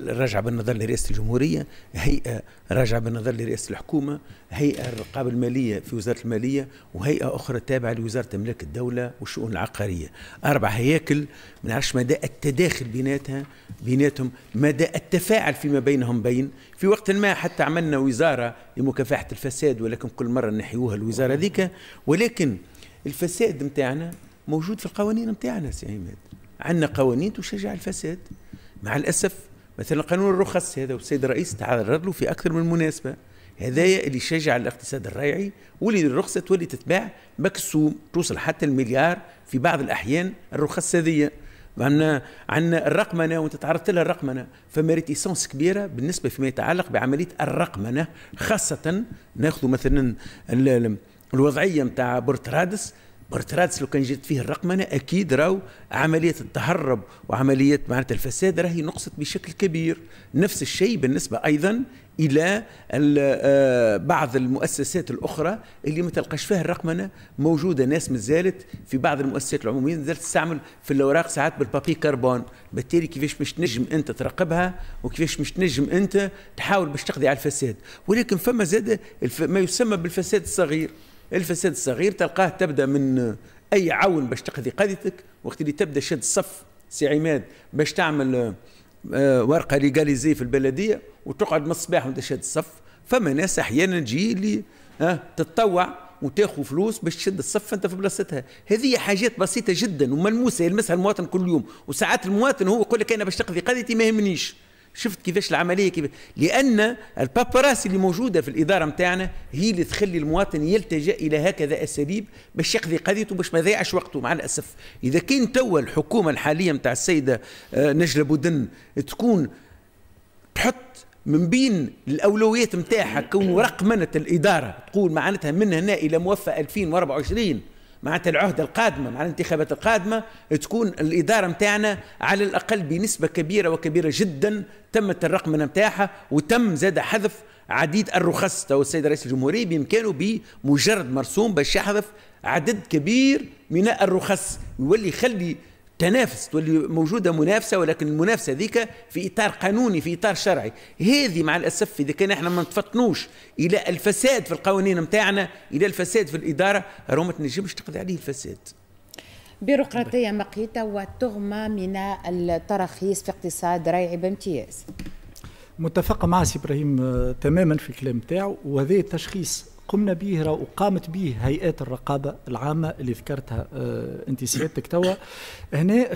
راجعه بالنظر لرئاسه الجمهوريه هيئه راجعه بالنظر لرئاسه الحكومه هيئه الرقابه الماليه في وزاره الماليه وهيئه اخرى تابعه لوزاره املاك الدوله والشؤون العقاريه اربع هياكل ما نعرفش مدى التداخل بيناتها بيناتهم مدى التفاعل فيما بينهم بين في وقت ما حتى عملنا وزاره لمكافحه الفساد ولكن كل مره نحيوها الوزاره ذيك ولكن الفساد نتاعنا موجود في القوانين نتاعنا سي عماد عندنا قوانين تشجع الفساد مع الاسف مثلا قانون الرخص هذا والسيد الرئيس تعرض له في اكثر من مناسبه هذايا اللي يشجع الاقتصاد الريعي واللي الرخصه تولي تتباع مكسوم توصل حتى المليار في بعض الاحيان الرخص هذه عندنا عندنا الرقمنه وانت تعرضت لها الرقمنه فما ريتيسونس كبيره بالنسبه فيما يتعلق بعمليه الرقمنه خاصه ناخذ مثلا الوضعيه نتاع بورترادس برتراتس لو كان جات فيه الرقمنه اكيد راو عمليه التهرب وعمليه معناتها الفساد راهي نقصت بشكل كبير نفس الشيء بالنسبه ايضا الى آه، بعض المؤسسات الاخرى اللي ما تلقاش فيها الرقمنه موجوده ناس مازالت في بعض المؤسسات العموميه مازالت تستعمل في الاوراق ساعات بالبابي كربون بالتالي كيفاش باش تنجم انت تراقبها وكيفاش باش تنجم انت تحاول باش تقضي على الفساد ولكن فما زاد ما يسمى بالفساد الصغير الفساد الصغير تلقاه تبدا من اي عون باش تقضي قضيتك وقت اللي تبدا شد صف سي عماد باش تعمل آه، ورقه ليغاليزي في البلديه وتقعد من الصباح وانت شد الصف فما ناس احيانا تجي اللي آه، تتطوع وتاخذ فلوس باش تشد الصف انت في بلاصتها هذه حاجات بسيطه جدا وملموسه يلمسها المواطن كل يوم وساعات المواطن هو يقول لك انا باش تقضي قضيتي ما يهمنيش شفت كيفاش العمليه كيف لان الباباراسي اللي موجوده في الاداره نتاعنا هي اللي تخلي المواطن يلتجا الى هكذا اساليب باش يقضي قضيته باش ما يضيعش وقته مع الاسف اذا كان توا الحكومه الحاليه نتاع السيده آه، نجله بودن تكون تحط من بين الاولويات نتاعها كون رقمنه الاداره تقول معناتها من هنا الى موفى 2024 معناتها العهدة القادمة مع الانتخابات القادمة تكون الإدارة نتاعنا على الأقل بنسبة كبيرة وكبيرة جدا تمت الرقمنة نتاعها وتم زاد حذف عديد الرخص تو السيد رئيس الجمهورية بإمكانه بمجرد مرسوم باش يحذف عدد كبير من الرخص يولي يخلي تنافس تولي موجوده منافسه ولكن المنافسه ذيك في اطار قانوني في اطار شرعي هذه مع الاسف اذا كان احنا ما نتفطنوش الى الفساد في القوانين نتاعنا الى الفساد في الاداره روما ما تنجمش تقضي عليه الفساد بيروقراطيه مقيته وتغمى من التراخيص في اقتصاد ريعي بامتياز متفق مع سي ابراهيم آه، تماما في الكلام تاعو وهذا تشخيص قمنا به وقامت به هيئات الرقابه العامه اللي ذكرتها آه، انت سيادتك توا هنا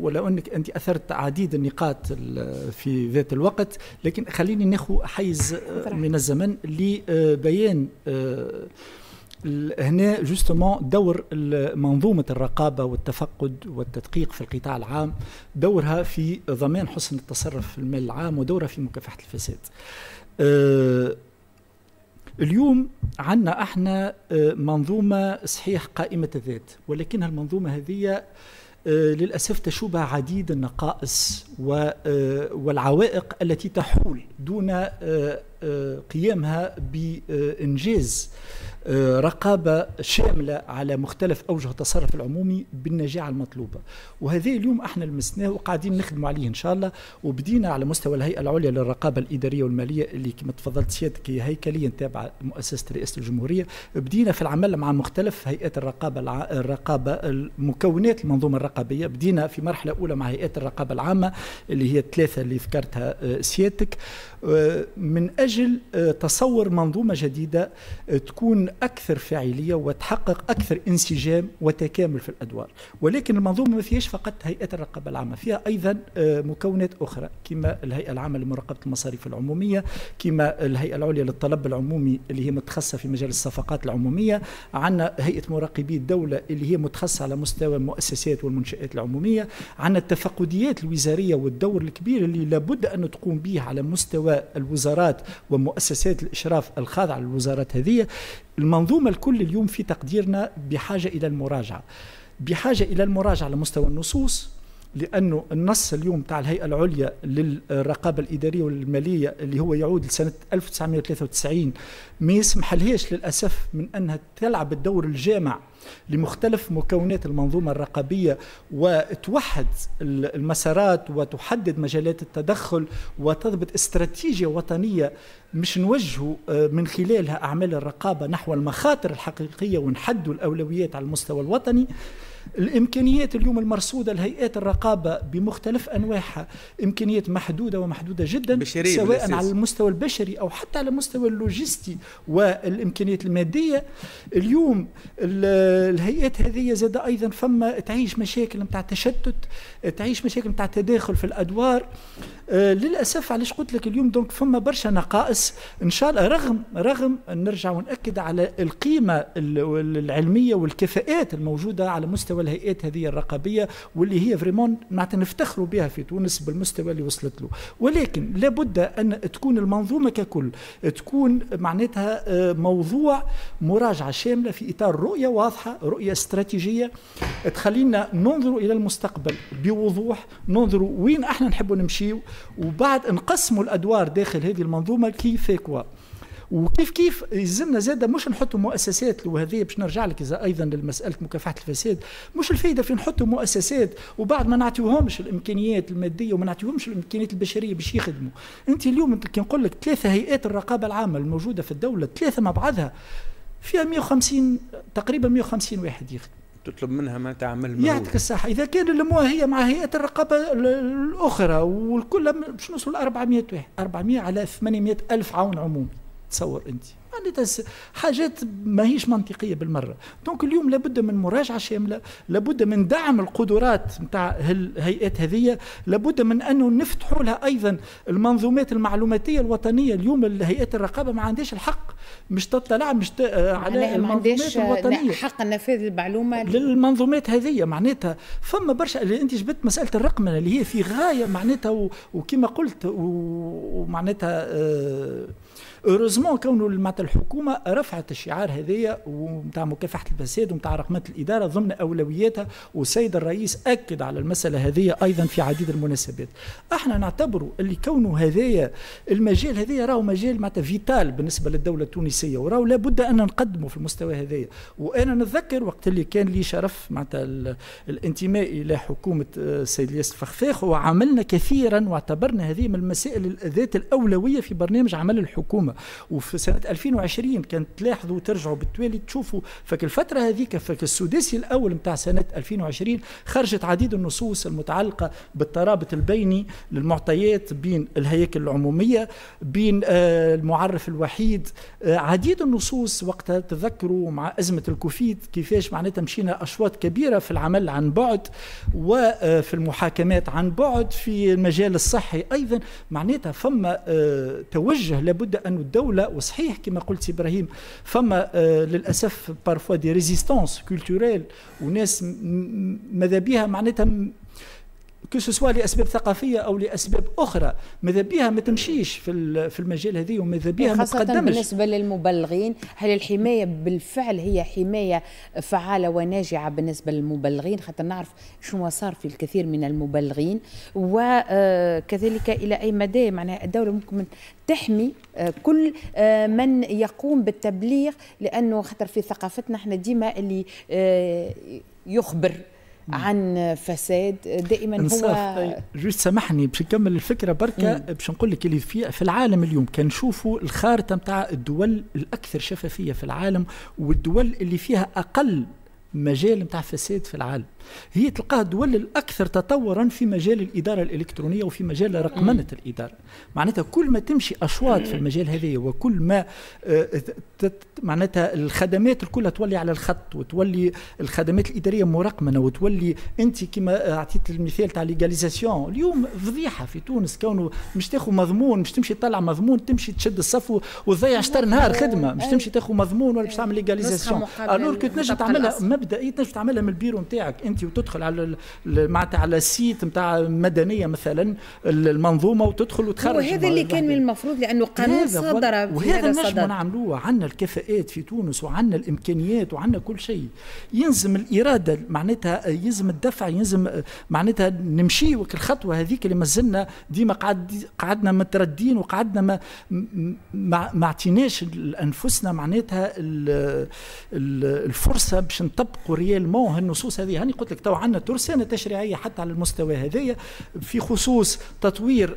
ولو انك انت اثرت عديد النقاط في ذات الوقت لكن خليني ناخذ حيز آه، من الزمن لبيان آه، هنا جوستومون دور منظومه الرقابه والتفقد والتدقيق في القطاع العام دورها في ضمان حسن التصرف في المال العام ودورها في مكافحه الفساد اليوم عندنا احنا آه، منظومه صحيح قائمه الذات ولكن المنظومه هذه آه، للاسف تشوبها عديد النقائص آه، والعوائق التي تحول دون قيامها بإنجاز آه، رقابة شاملة على مختلف أوجه التصرف العمومي بالنجاعة المطلوبة وهذا اليوم احنا لمسناه وقاعدين نخدموا عليه إن شاء الله وبدينا على مستوى الهيئة العليا للرقابة الإدارية والمالية اللي كما تفضلت سيادتك هي هيكليا تابعة مؤسسة رئاسة الجمهورية بدينا في العمل مع مختلف هيئات الرقابة الرقابة المكونات المنظومة الرقابية بدينا في مرحلة أولى مع هيئات الرقابة العامة اللي هي الثلاثة اللي ذكرتها آه، سيادتك آه، من أجل اجل آه، تصور منظومه جديده آه، تكون اكثر فاعليه وتحقق اكثر انسجام وتكامل في الادوار ولكن المنظومه ما فيهاش فقط هيئه الرقابه العامه فيها ايضا آه، مكونات اخرى كما الهيئه العامه لمراقبه المصاريف العموميه كما الهيئه العليا للطلب العمومي اللي هي متخصصه في مجال الصفقات العموميه عندنا هيئه مراقبي الدوله اللي هي متخصصه على مستوى المؤسسات والمنشات العموميه عندنا التفقديات الوزاريه والدور الكبير اللي لابد ان تقوم به على مستوى الوزارات ومؤسسات الإشراف الخاضعة للوزارات هذه المنظومة الكل اليوم في تقديرنا بحاجة إلى المراجعة بحاجة إلى المراجعة على مستوى النصوص لأنه النص اليوم تاع الهيئة العليا للرقابة الإدارية والمالية اللي هو يعود لسنة 1993 ما يسمح لهاش للأسف من أنها تلعب الدور الجامع لمختلف مكونات المنظومة الرقابية وتوحد المسارات وتحدد مجالات التدخل وتضبط استراتيجية وطنية مش نوجهوا آه، من خلالها أعمال الرقابة نحو المخاطر الحقيقية ونحدوا الأولويات على المستوى الوطني الامكانيات اليوم المرصوده لهيئات الرقابه بمختلف انواعها امكانيات محدوده ومحدوده جدا سواء بالأساس. على المستوى البشري او حتى على المستوى اللوجستي والامكانيات الماديه اليوم الهيئات هذه زاد ايضا فما تعيش مشاكل نتاع تشتت تعيش مشاكل نتاع تداخل في الادوار آه، للاسف علاش قلت لك اليوم دونك فما برشا نقائص بس ان شاء الله رغم رغم نرجع وناكد على القيمه العلميه والكفاءات الموجوده على مستوى الهيئات هذه الرقابيه واللي هي فريمون معناتها نفتخروا بها في تونس بالمستوى اللي وصلت له ولكن لابد ان تكون المنظومه ككل تكون معناتها آه، موضوع مراجعه شامله في اطار رؤيه واضحه رؤيه استراتيجيه تخلينا ننظروا الى المستقبل بوضوح ننظروا وين احنا نحبوا نمشي وبعد نقسموا الادوار داخل هذه المنظومه كي في كوا وكيف كيف يلزمنا زاده مش نحطوا مؤسسات وهذه باش نرجع لك اذا ايضا لمساله مكافحه الفساد مش الفائده في نحطوا مؤسسات وبعد ما نعطيوهمش الامكانيات الماديه وما نعطيوهمش الامكانيات البشريه باش يخدموا انت اليوم كي نقول لك ثلاثه هيئات الرقابه العامه الموجوده في الدوله ثلاثه مع بعضها فيها 150 تقريبا 150 واحد يخدم تطلب منها ما تعمل مهول. يعطيك الصحة إذا كان المو هي مع هيئة الرقابة الأخرى والكل باش نوصل 400 واحد 400 على 800 ألف عون عموم تصور أنت حاجات ماهيش منطقيه بالمره دونك اليوم لابد من مراجعه شامله لابد من دعم القدرات نتاع الهيئات هذه لابد من انه نفتحوا لها ايضا المنظومات المعلوماتيه الوطنيه اليوم الهيئات الرقابه ما عندهاش الحق مش تطلع مش آه، على المنظومات الوطنيه حق نفاذ المعلومه للمنظومات هذه معناتها فما برشا اللي انت جبت مساله الرقمنه اللي هي في غايه معناتها وكما قلت ومعناتها آه اوروزمون كونه معناتها الحكومه رفعت الشعار هذايا ونتاع مكافحه الفساد ونتاع رقمات الاداره ضمن اولوياتها والسيد الرئيس اكد على المساله هذه ايضا في عديد المناسبات احنا نعتبروا اللي كونه هذايا المجال هذايا راهو مجال معناتها فيتال بالنسبه للدوله التونسيه وراهو لابد ان نقدمه في المستوى هذايا وانا نتذكر وقت اللي كان لي شرف معناتها الانتماء الى حكومه آه، السيد الياس الفخفاخ وعملنا كثيرا واعتبرنا هذه من المسائل ذات الاولويه في برنامج عمل الحكومه الحكومه وفي سنه 2020 كانت تلاحظوا وترجعوا بالتوالي تشوفوا فك الفتره هذيك فك السداسي الاول نتاع سنه 2020 خرجت عديد النصوص المتعلقه بالترابط البيني للمعطيات بين الهياكل العموميه بين آه، المعرف الوحيد آه، عديد النصوص وقتها تذكروا مع ازمه الكوفيد كيفاش معناتها مشينا اشواط كبيره في العمل عن بعد وفي آه، المحاكمات عن بعد في المجال الصحي ايضا معناتها فما توجه لابد ان الدوله وصحيح كما قلت ابراهيم فما آه، للاسف بارفوا دي ريزيستونس كولتوريل وناس ماذا بها معناتها كو سوا لاسباب ثقافيه او لاسباب اخرى ماذا بها ما تمشيش في في المجال هذه وماذا بها ما تقدمش بالنسبه للمبلغين هل الحمايه بالفعل هي حمايه فعاله وناجعه بالنسبه للمبلغين خاطر نعرف شنو صار في الكثير من المبلغين وكذلك آه، الى اي مدى معناها الدوله ممكن تحمي آه، كل آه، من يقوم بالتبليغ لانه خاطر في ثقافتنا احنا ديما اللي يخبر عن فساد دائما هو جوست سامحني باش نكمل الفكره بركه باش نقول لك اللي في, في العالم اليوم نشوفوا الخارطه نتاع الدول الاكثر شفافيه في العالم والدول اللي فيها اقل مجال نتاع فساد في العالم هي تلقاها الدول الاكثر تطورا في مجال الاداره الالكترونيه وفي مجال رقمنه الاداره معناتها كل ما تمشي اشواط في المجال هذا وكل ما آه، معناتها الخدمات كلها تولي على الخط وتولي الخدمات الاداريه مرقمنه وتولي انت كما اعطيت المثال تاع ليغاليزاسيون اليوم فضيحه في تونس كونه مش تاخذ مضمون مش تمشي تطلع مضمون تمشي تشد الصف وتضيع شطر نهار خدمه مش تمشي تاخذ مضمون ولا باش تعمل ليغاليزاسيون الور كنت تنجم تعملها مبدئيا تنجم تعملها من البيرو نتاعك انت وتدخل على معناتها على السيت نتاع مدنيه مثلا المنظومه وتدخل وتخرج وهذا اللي كان من المفروض لانه قانون صدر وهذا ما نعملوه عندنا الكفاءات في تونس وعندنا الامكانيات وعندنا كل شيء يلزم الاراده معناتها يلزم الدفع يلزم معناتها نمشي الخطوه هذيك اللي مازلنا ديما قعد قعدنا متردين وقعدنا ما ما اعطيناش لانفسنا معناتها الفرصه باش نطبقوا ريال مو النصوص هذه هاني قلت لك تو عندنا ترسانه تشريعيه حتى على المستوى هذايا في خصوص تطوير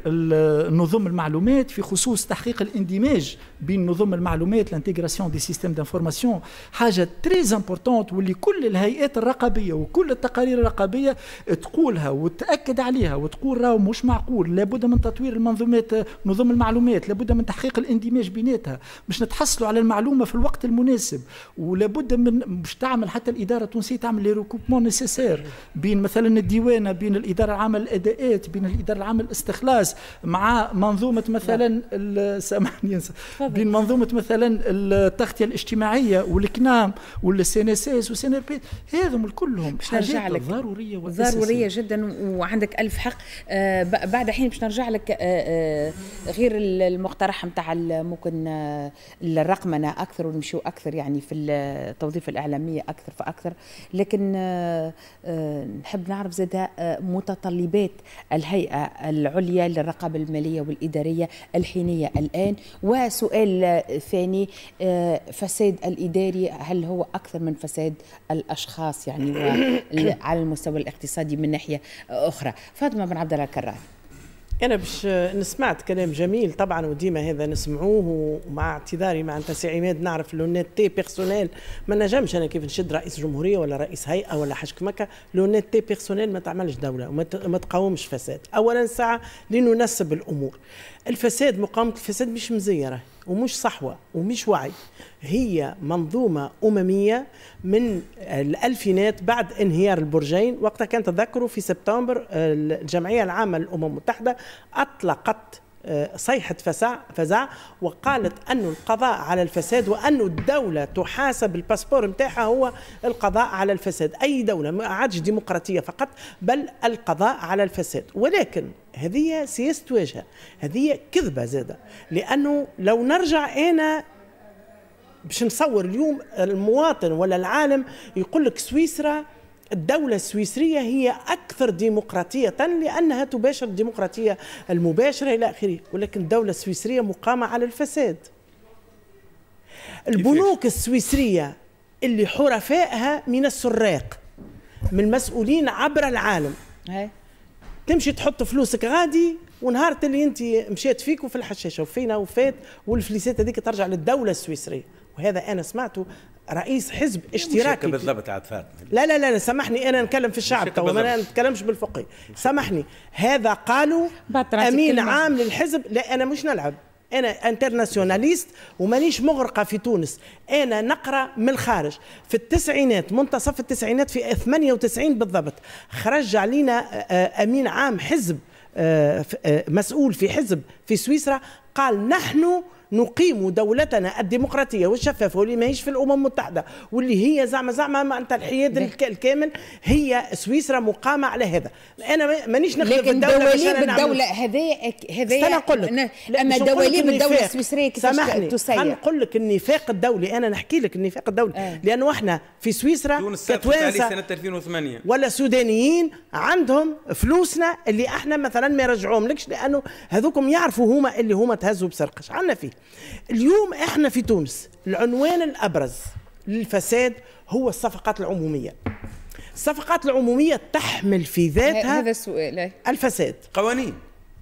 نظم المعلومات في خصوص تحقيق الاندماج بين نظم المعلومات لانتيغراسيون دي سيستيم دانفورماسيون حاجه تري امبورتونت واللي كل الهيئات الرقابيه وكل التقارير الرقابيه تقولها وتاكد عليها وتقول راهو مش معقول لابد من تطوير المنظومات نظم المعلومات لابد من تحقيق الاندماج بيناتها باش نتحصلوا على المعلومه في الوقت المناسب ولابد من باش تعمل حتى الاداره التونسيه تعمل لي ريكوبمون اليسار بين مثلا الديوانه بين الاداره العامه للاداءات بين الاداره العامه للاستخلاص مع منظومه نعم. مثلا سامحني بين منظومه مثلا التغطيه الاجتماعيه والكنام والسين اس اس والسين ار بي هذم كلهم حاجات لك ضروريه وأساسية. ضروريه جدا وعندك الف حق آه بعد حين باش نرجع لك آه آه غير المقترح نتاع ممكن آه، الرقمنه اكثر ونمشيو اكثر يعني في التوظيف الاعلاميه اكثر فاكثر لكن آه، نحب نعرف زادا آه، متطلبات الهيئة العليا للرقابة المالية والإدارية الحينية الآن وسؤال ثاني آه، فساد الإداري هل هو أكثر من فساد الأشخاص يعني على المستوى الاقتصادي من ناحية أخرى فاطمة بن عبد الله الكراري انا باش نسمعت كلام جميل طبعا وديما هذا نسمعوه ومع اعتذاري مع انت سي عماد نعرف لونيتي بيرسونيل ما نجمش انا كيف نشد رئيس جمهوريه ولا رئيس هيئه ولا حشك كما لونيتي بيرسونيل ما تعملش دوله وما تقاومش فساد اولا ساعه لننسب الامور الفساد مقاومه الفساد مش مزيه راهي ومش صحوه ومش وعي هي منظومة أممية من الألفينات بعد انهيار البرجين وقتها كان تذكروا في سبتمبر آه، الجمعية العامة للأمم المتحدة أطلقت آه، صيحة فزع, فزع وقالت أن القضاء على الفساد وأن الدولة تحاسب الباسبور متاعها هو القضاء على الفساد أي دولة ما عادش ديمقراطية فقط بل القضاء على الفساد ولكن هذه سياسة واجهة هذه كذبة زادة لأنه لو نرجع أنا باش نصور اليوم المواطن ولا العالم يقول لك سويسرا الدولة السويسرية هي أكثر ديمقراطية لأنها تباشر الديمقراطية المباشرة إلى آخره ولكن الدولة السويسرية مقامة على الفساد البنوك السويسرية اللي حرفائها من السراق من المسؤولين عبر العالم تمشي تحط فلوسك غادي ونهار اللي انت مشيت فيك وفي الحشاشه وفينا وفات والفليسات هذيك ترجع للدوله السويسريه وهذا انا سمعته رئيس حزب اشتراكي بالضبط عاد فاتني لا لا لا سامحني انا نتكلم في الشعب تو ما نتكلمش بالفقيه سامحني هذا قالوا امين عام للحزب لا انا مش نلعب انا انترناسيوناليست ومانيش مغرقه في تونس انا نقرا من الخارج في التسعينات منتصف التسعينات في 98 بالضبط خرج علينا آه، آه، امين عام حزب آه، مسؤول في حزب في سويسرا قال نحن نقيم دولتنا الديمقراطيه والشفافه واللي ماهيش في الامم المتحده واللي هي زعما زعما معناتها الحياد الكامل هي سويسرا مقامه على هذا انا مانيش نخدم لكن دواليب بالدوله هذايا هذايا انا نقول لك اما دواليب الدولة السويسريه كيفاش تسير نقول لك النفاق الدولي انا نحكي لك النفاق الدولي آه. لانه احنا في سويسرا كتوانسه سنه 2008 ولا سودانيين عندهم فلوسنا اللي احنا مثلا ما يرجعوهم لكش لانه هذوكم يعرفوا هما اللي هما تهزوا بسرقه عندنا فيه اليوم احنا في تونس العنوان الابرز للفساد هو الصفقات العموميه الصفقات العموميه تحمل في ذاتها هذا السؤال إيه. الفساد قوانين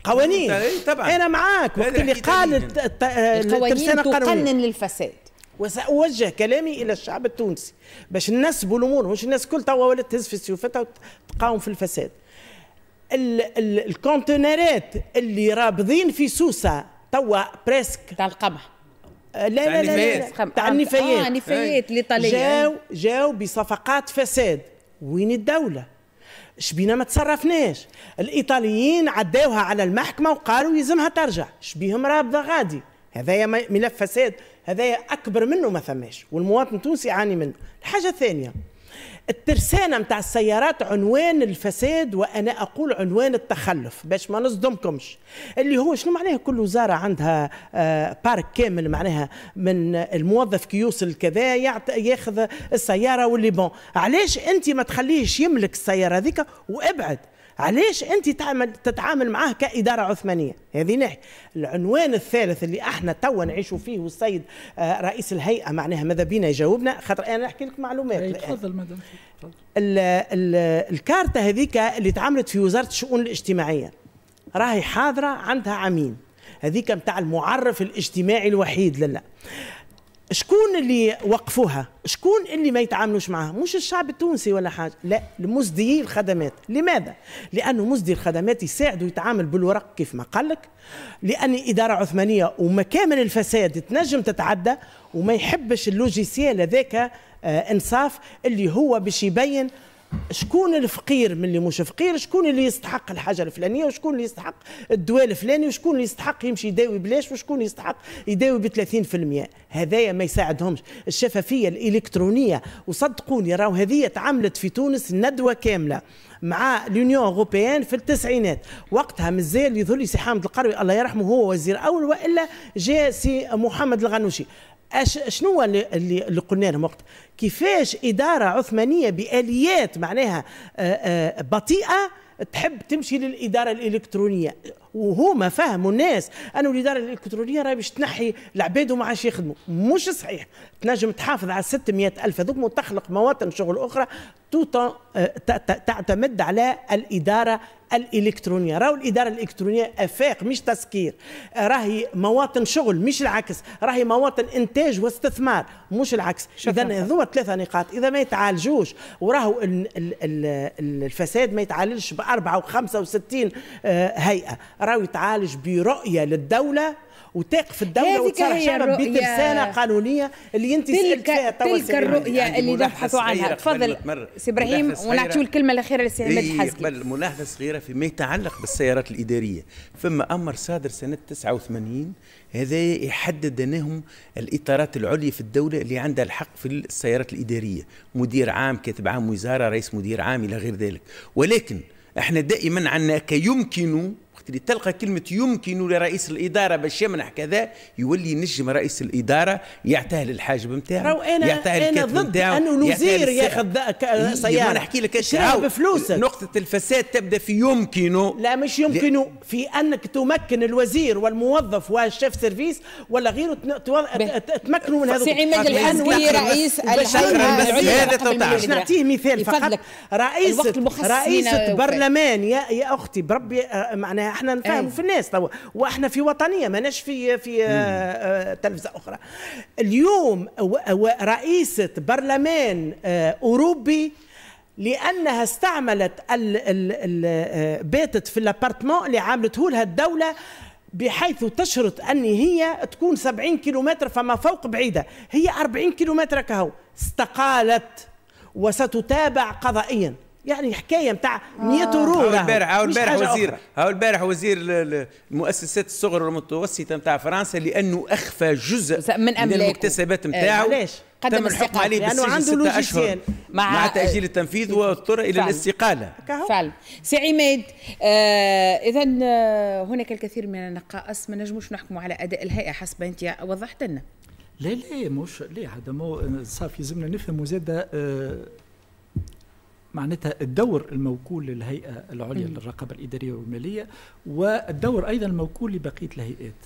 قوانين إيه، طبعا انا معاك وقت اللي قال القوانين تقنن للفساد وسأوجه كلامي إلى الشعب التونسي باش ننسبوا الأمور مش الناس كل توا ولا تهز في سيوفتها وتقاوم في الفساد الكونتينرات اللي رابضين في سوسة توا بريسك تاع القمح لا آه، لا لا, تاع آه، النفايات اه نفايات اللي طالعين جاو جاو بصفقات فساد وين الدوله شبينا ما تصرفناش الايطاليين عداوها على المحكمه وقالوا يلزمها ترجع شبيهم رابضه غادي هذايا ملف فساد هذايا اكبر منه ما ثماش والمواطن التونسي يعاني منه الحاجه الثانيه الترسانه متاع السيارات عنوان الفساد وانا اقول عنوان التخلف باش ما نصدمكمش اللي هو شنو معناها كل وزاره عندها آه، بارك كامل معناها من الموظف كي يوصل كذا ياخذ السياره واللي بون علاش انت ما تخليهش يملك السياره هذيك وابعد علاش انت تعمل تتعامل معاه كاداره عثمانيه هذه ناحيه العنوان الثالث اللي احنا توا نعيشوا فيه والسيد آه، رئيس الهيئه معناها ماذا بينا يجاوبنا خاطر انا نحكي لك معلومات إيه، تفضل مدام الكارته هذيك اللي تعملت في وزاره الشؤون الاجتماعيه راهي حاضره عندها عامين هذيك نتاع المعرف الاجتماعي الوحيد لنا شكون اللي وقفوها شكون اللي ما يتعاملوش معها مش الشعب التونسي ولا حاجه لا مزدي الخدمات لماذا لانه مزدي الخدمات يساعده يتعامل بالورق كيف ما قال لك لان اداره عثمانيه ومكامن الفساد تنجم تتعدى وما يحبش اللوجيسيال هذاك آه، انصاف اللي هو باش يبين شكون الفقير من اللي مش فقير شكون اللي يستحق الحاجه الفلانيه وشكون اللي يستحق الدواء الفلاني وشكون اللي يستحق يمشي يداوي بلاش وشكون يستحق يداوي ب 30% هذايا ما يساعدهمش الشفافيه الالكترونيه وصدقوني راهو هذه تعملت في تونس ندوه كامله مع لونيون اوروبيان في التسعينات وقتها مازال يظهر لي سي حامد القروي الله يرحمه هو وزير اول والا جاء سي محمد الغنوشي أش شنو هو اللي قلنا لهم وقت كيفاش اداره عثمانيه باليات معناها آه، آه، بطيئه تحب تمشي للاداره الالكترونيه وهما فهموا الناس انه الاداره الالكترونيه راهي باش تنحي العباد وما عادش يخدموا مش صحيح تنجم تحافظ على 600 الف هذوك وتخلق مواطن شغل اخرى آه، تعتمد على الاداره الالكترونيه راهو الاداره الالكترونيه افاق مش تسكير آه، راهي مواطن شغل مش العكس راهي مواطن انتاج واستثمار مش العكس اذا هذو ثلاثه نقاط اذا ما يتعالجوش وراهو الفساد ما يتعالجش باربعه وخمسه وستين آه، هيئه راهو يتعالج برؤيه للدوله وتقف الدوله وتصرح شعبا بترسانه قانونيه اللي انت سالت تلك الرؤيه يعني اللي نبحثوا عنها تفضل سي ابراهيم ونعطيو الكلمه الاخيره للسي عماد الحسكي قبل ملاحظه صغيره فيما يتعلق بالسيارات الاداريه فما امر صادر سنه 89 هذا يحدد انهم الاطارات العليا في الدوله اللي عندها الحق في السيارات الاداريه مدير عام كاتب عام وزاره رئيس مدير عام الى غير ذلك ولكن احنا دائما عندنا كيمكن وقت اللي تلقى كلمة يمكن لرئيس الإدارة باش يمنح كذا يولي ينجم رئيس الإدارة يعتهل الحاجب نتاعو يعتهل الكتب نتاعو أنه الوزير ياخذ سيارة أنا نحكي لك ايش بفلوسك نقطة الفساد تبدأ في يمكنه لا مش يمكنه في أنك تمكن الوزير والموظف والشيف سيرفيس ولا غيره تمكنوا من هذا سي عماد رئيس العليا باش نعطيه مثال فقط رئيس رئيسة برلمان يا يا أختي بربي آه، معناها احنا نفهموا إيه. في الناس توا واحنا في وطنيه ماناش في في آه، آه، تلفزه اخرى اليوم رئيسه برلمان آه، اوروبي لانها استعملت ال ال باتت في الابارتمون اللي عاملته لها الدوله بحيث تشرط ان هي تكون 70 كيلومتر فما فوق بعيده هي 40 كيلومتر كهو استقالت وستتابع قضائيا يعني حكايه نتاع 100 آه. يورو هاو البارح هاو البارح وزير هاو البارح وزير المؤسسات الصغرى والمتوسطه نتاع فرنسا لانه اخفى جزء من, من المكتسبات نتاعو آه، علاش؟ قدم الحكم عليه يعني عنده لوجيسيال مع, مع تأجيل التنفيذ آه، واضطر إلى الاستقالة فعلا سي عماد آه إذا هناك الكثير من النقائص ما نجموش نحكموا على أداء الهيئة حسب أنت وضحت لنا لا لا مش لا هذا مو صافي لازمنا نفهموا زاد آه معناتها الدور الموكول للهيئة العليا للرقابة الإدارية والمالية والدور أيضا الموكول لبقية الهيئات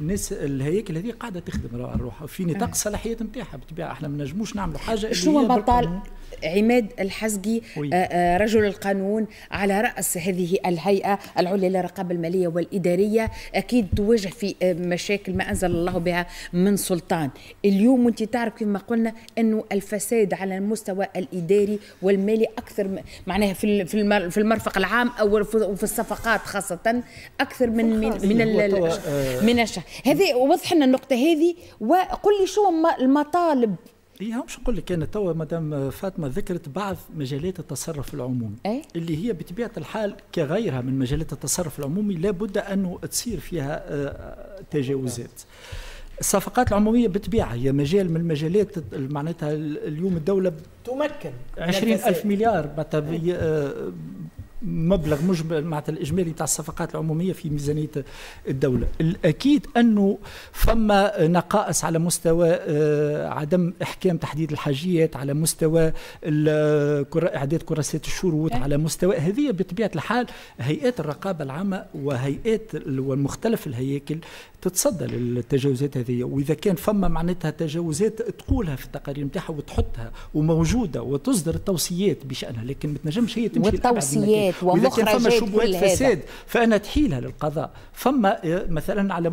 الناس الهياكل هذه قاعده تخدم روحها في نطاق الصلاحيات نتاعها بالطبيعه احنا ما نجموش نعملوا حاجه شنو بطال عماد الحزقي آه، آه، رجل القانون على رأس هذه الهيئة العليا للرقابة المالية والإدارية أكيد تواجه في آه، مشاكل ما أنزل الله بها من سلطان اليوم أنت تعرف كما قلنا أنه الفساد على المستوى الإداري والمالي أكثر معناها في في المرفق العام أو في الصفقات خاصة أكثر من من من, من الشهر هذه وضح لنا النقطة هذه وقل لي شو المطالب هي مش نقول لك انا توا مدام فاطمه ذكرت بعض مجالات التصرف العمومي أي؟ اللي هي بطبيعه الحال كغيرها من مجالات التصرف العمومي لابد انه تصير فيها آه، تجاوزات الصفقات العموميه بالطبيعه هي مجال من المجالات معناتها اليوم الدوله تمكن 20 الف مليار معناتها مبلغ مجمل معناتها الاجمالي تاع الصفقات العموميه في ميزانيه الدوله الاكيد انه فما نقائص على مستوى آه، عدم احكام تحديد الحاجيات على مستوى اعداد كراسات الشروط على مستوى هذه بطبيعه الحال هيئات الرقابه العامه وهيئات ومختلف الهياكل تتصدى للتجاوزات هذه واذا كان فما معناتها تجاوزات تقولها في التقارير نتاعها وتحطها وموجوده وتصدر التوصيات بشانها لكن ما تنجمش هي تمشي والتوصيات الشبهات ومخرجات فما شبهات فساد فانا تحيلها للقضاء فما آه، مثلا على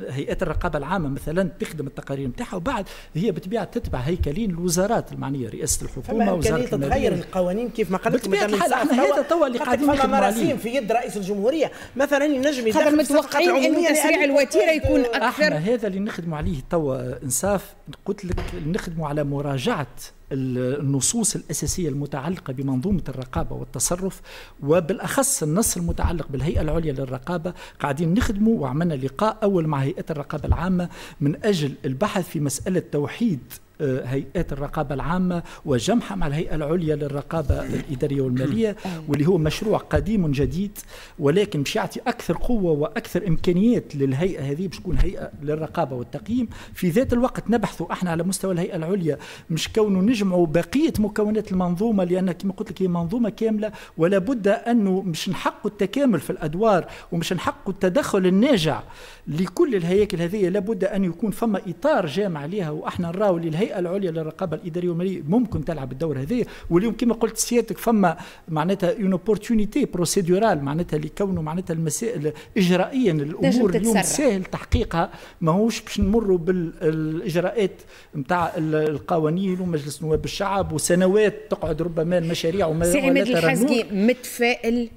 هيئه الرقابه العامه مثلا تخدم التقارير نتاعها وبعد هي بطبيعه تتبع هيكلين الوزارات المعنيه رئاسه الحكومه وزاره تتغير القوانين كيف ما قالت بطبيعه الحال احنا هذا توا اللي قاعدين فما مراسيم في يد رئيس الجمهوريه مثلا ينجم خاطر متوقعين انه تسريع الوتيره يكون اكثر احنا هذا اللي نخدموا عليه توا انصاف قلت لك نخدموا على مراجعه النصوص الأساسية المتعلقة بمنظومة الرقابة والتصرف وبالأخص النص المتعلق بالهيئة العليا للرقابة قاعدين نخدمه وعملنا لقاء أول مع هيئة الرقابة العامة من أجل البحث في مسألة توحيد آه، هيئات الرقابة العامة وجمحة مع الهيئة العليا للرقابة الإدارية والمالية أيوة. واللي هو مشروع قديم جديد ولكن باش يعطي أكثر قوة وأكثر إمكانيات للهيئة هذه باش تكون هيئة للرقابة والتقييم في ذات الوقت نبحثوا احنا على مستوى الهيئة العليا مش كونه نجمعوا بقية مكونات المنظومة لأن كما قلت لك هي منظومة كاملة ولا بد أنه مش نحققوا التكامل في الأدوار ومش نحققوا التدخل الناجع لكل الهياكل هذه لابد ان يكون فما اطار جامع عليها واحنا نراو للهيئه العليا للرقابه الاداريه والماليه ممكن تلعب الدور هذه واليوم كما قلت سيادتك فما معناتها اون اوبورتونيتي بروسيدورال معناتها لكونه معناتها المسائل اجرائيا الامور اليوم سهل تحقيقها ماهوش باش نمروا بالاجراءات نتاع القوانين ومجلس نواب الشعب وسنوات تقعد ربما المشاريع وما سي عماد الحزقي متفائل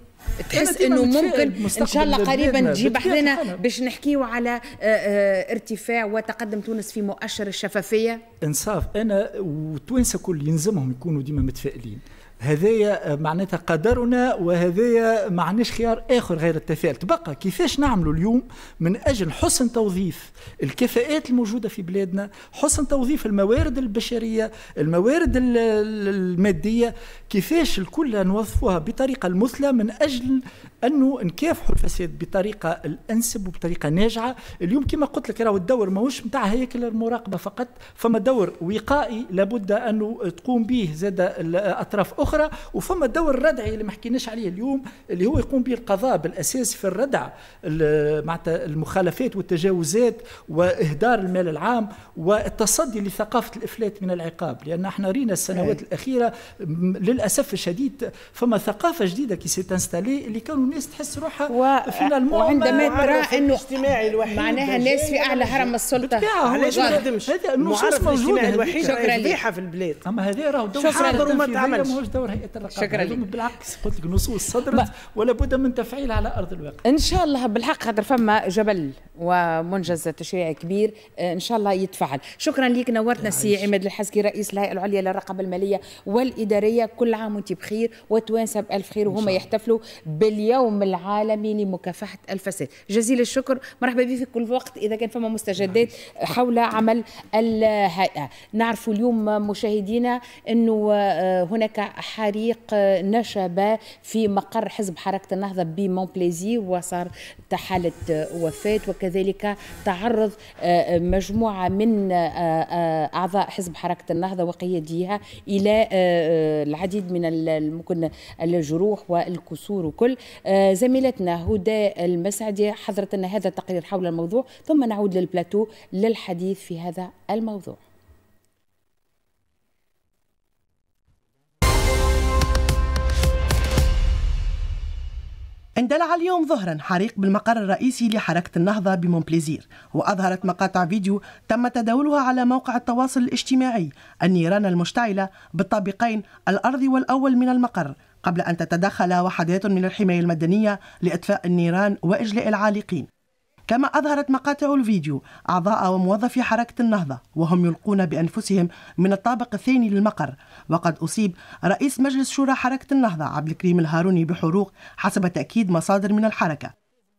تحس انه ممكن ان شاء الله قريبا تجيب حدنا باش نحكيو على آه، آه، ارتفاع وتقدم تونس في مؤشر الشفافيه انصاف انا والتوانسه كل يلزمهم يكونوا ديما متفائلين هذايا آه، معناتها قدرنا وهذايا ما عندناش خيار اخر غير التفاؤل تبقى كيفاش نعملوا اليوم من اجل حسن توظيف الكفاءات الموجوده في بلادنا حسن توظيف الموارد البشريه الموارد الماديه كيفاش الكل نوظفوها بطريقه المثلى من اجل انه نكافحوا الفساد بطريقه الانسب وبطريقه ناجعه اليوم كما قلت لك راهو الدور ماهوش نتاع هيكل المراقبه فقط فما دور وقائي لابد انه تقوم به زاد اطراف اخرى اخرى وفما الدور الردعي اللي ما حكيناش عليه اليوم اللي هو يقوم به القضاء بالاساس في الردع مع المخالفات والتجاوزات واهدار المال العام والتصدي لثقافه الافلات من العقاب لان احنا رينا السنوات الاخيره للاسف الشديد فما ثقافه جديده كي سي تنستالي اللي كانوا الناس تحس روحها و... فينا وعندما ترى انه الاجتماعي الوحيد معناها الناس في اعلى هرم السلطه علاش ما هذا النصوص موجوده الوحيد شكرا في البلاد اما هذه راهو حاضر وما تعملش دور هيئه الرقابه شكرا لك بالعكس قلت لك نصوص صدرت ولا بد من تفعيلها على ارض الواقع ان شاء الله بالحق خاطر فما جبل ومنجز تشريعي كبير ان شاء الله يتفعل شكرا لك نورتنا سي عماد الحسكي رئيس الهيئه العليا للرقابه الماليه والاداريه كل عام وانت بخير وتوانسه بالف خير وهما يحتفلوا باليوم العالمي لمكافحه الفساد جزيل الشكر مرحبا بك في كل وقت اذا كان فما مستجدات نعم. حول عمل الهيئه نعرف اليوم مشاهدينا انه آه، هناك حريق نشب في مقر حزب حركة النهضة بمون بليزي وصار حالة وفاة وكذلك تعرض آه، آه، مجموعة من آه، أعضاء حزب حركة النهضة وقياديها إلى العديد من ممكن الجروح والكسور وكل زميلتنا هدى المسعدي حضرت لنا هذا التقرير حول الموضوع ثم نعود للبلاتو للحديث في هذا الموضوع اندلع اليوم ظهرا حريق بالمقر الرئيسي لحركة النهضة بمونبليزير وأظهرت مقاطع فيديو تم تداولها على موقع التواصل الاجتماعي النيران المشتعلة بالطابقين الأرضي والأول من المقر قبل أن تتدخل وحدات من الحماية المدنية لإطفاء النيران وإجلاء العالقين كما أظهرت مقاطع الفيديو أعضاء وموظفي حركة النهضة وهم يلقون بأنفسهم من الطابق الثاني للمقر وقد أصيب رئيس مجلس شورى حركة النهضة عبد الكريم الهاروني بحروق حسب تأكيد مصادر من الحركة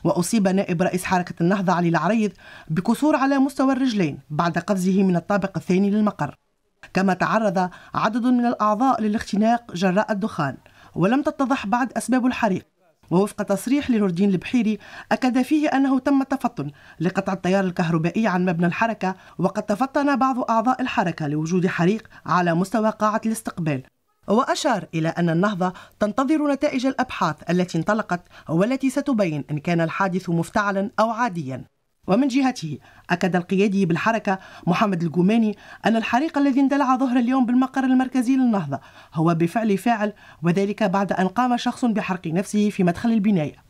وأصيب نائب رئيس حركة النهضة علي العريض بكسور على مستوى الرجلين بعد قفزه من الطابق الثاني للمقر كما تعرض عدد من الأعضاء للاختناق جراء الدخان ولم تتضح بعد أسباب الحريق ووفق تصريح لنوردين البحيري أكد فيه أنه تم تفطن لقطع التيار الكهربائي عن مبنى الحركة وقد تفطن بعض أعضاء الحركة لوجود حريق على مستوى قاعة الاستقبال وأشار إلى أن النهضة تنتظر نتائج الأبحاث التي انطلقت والتي ستبين إن كان الحادث مفتعلا أو عاديا ومن جهته أكد القيادي بالحركة محمد الجوماني أن الحريق الذي اندلع ظهر اليوم بالمقر المركزي للنهضة هو بفعل فاعل وذلك بعد أن قام شخص بحرق نفسه في مدخل البناية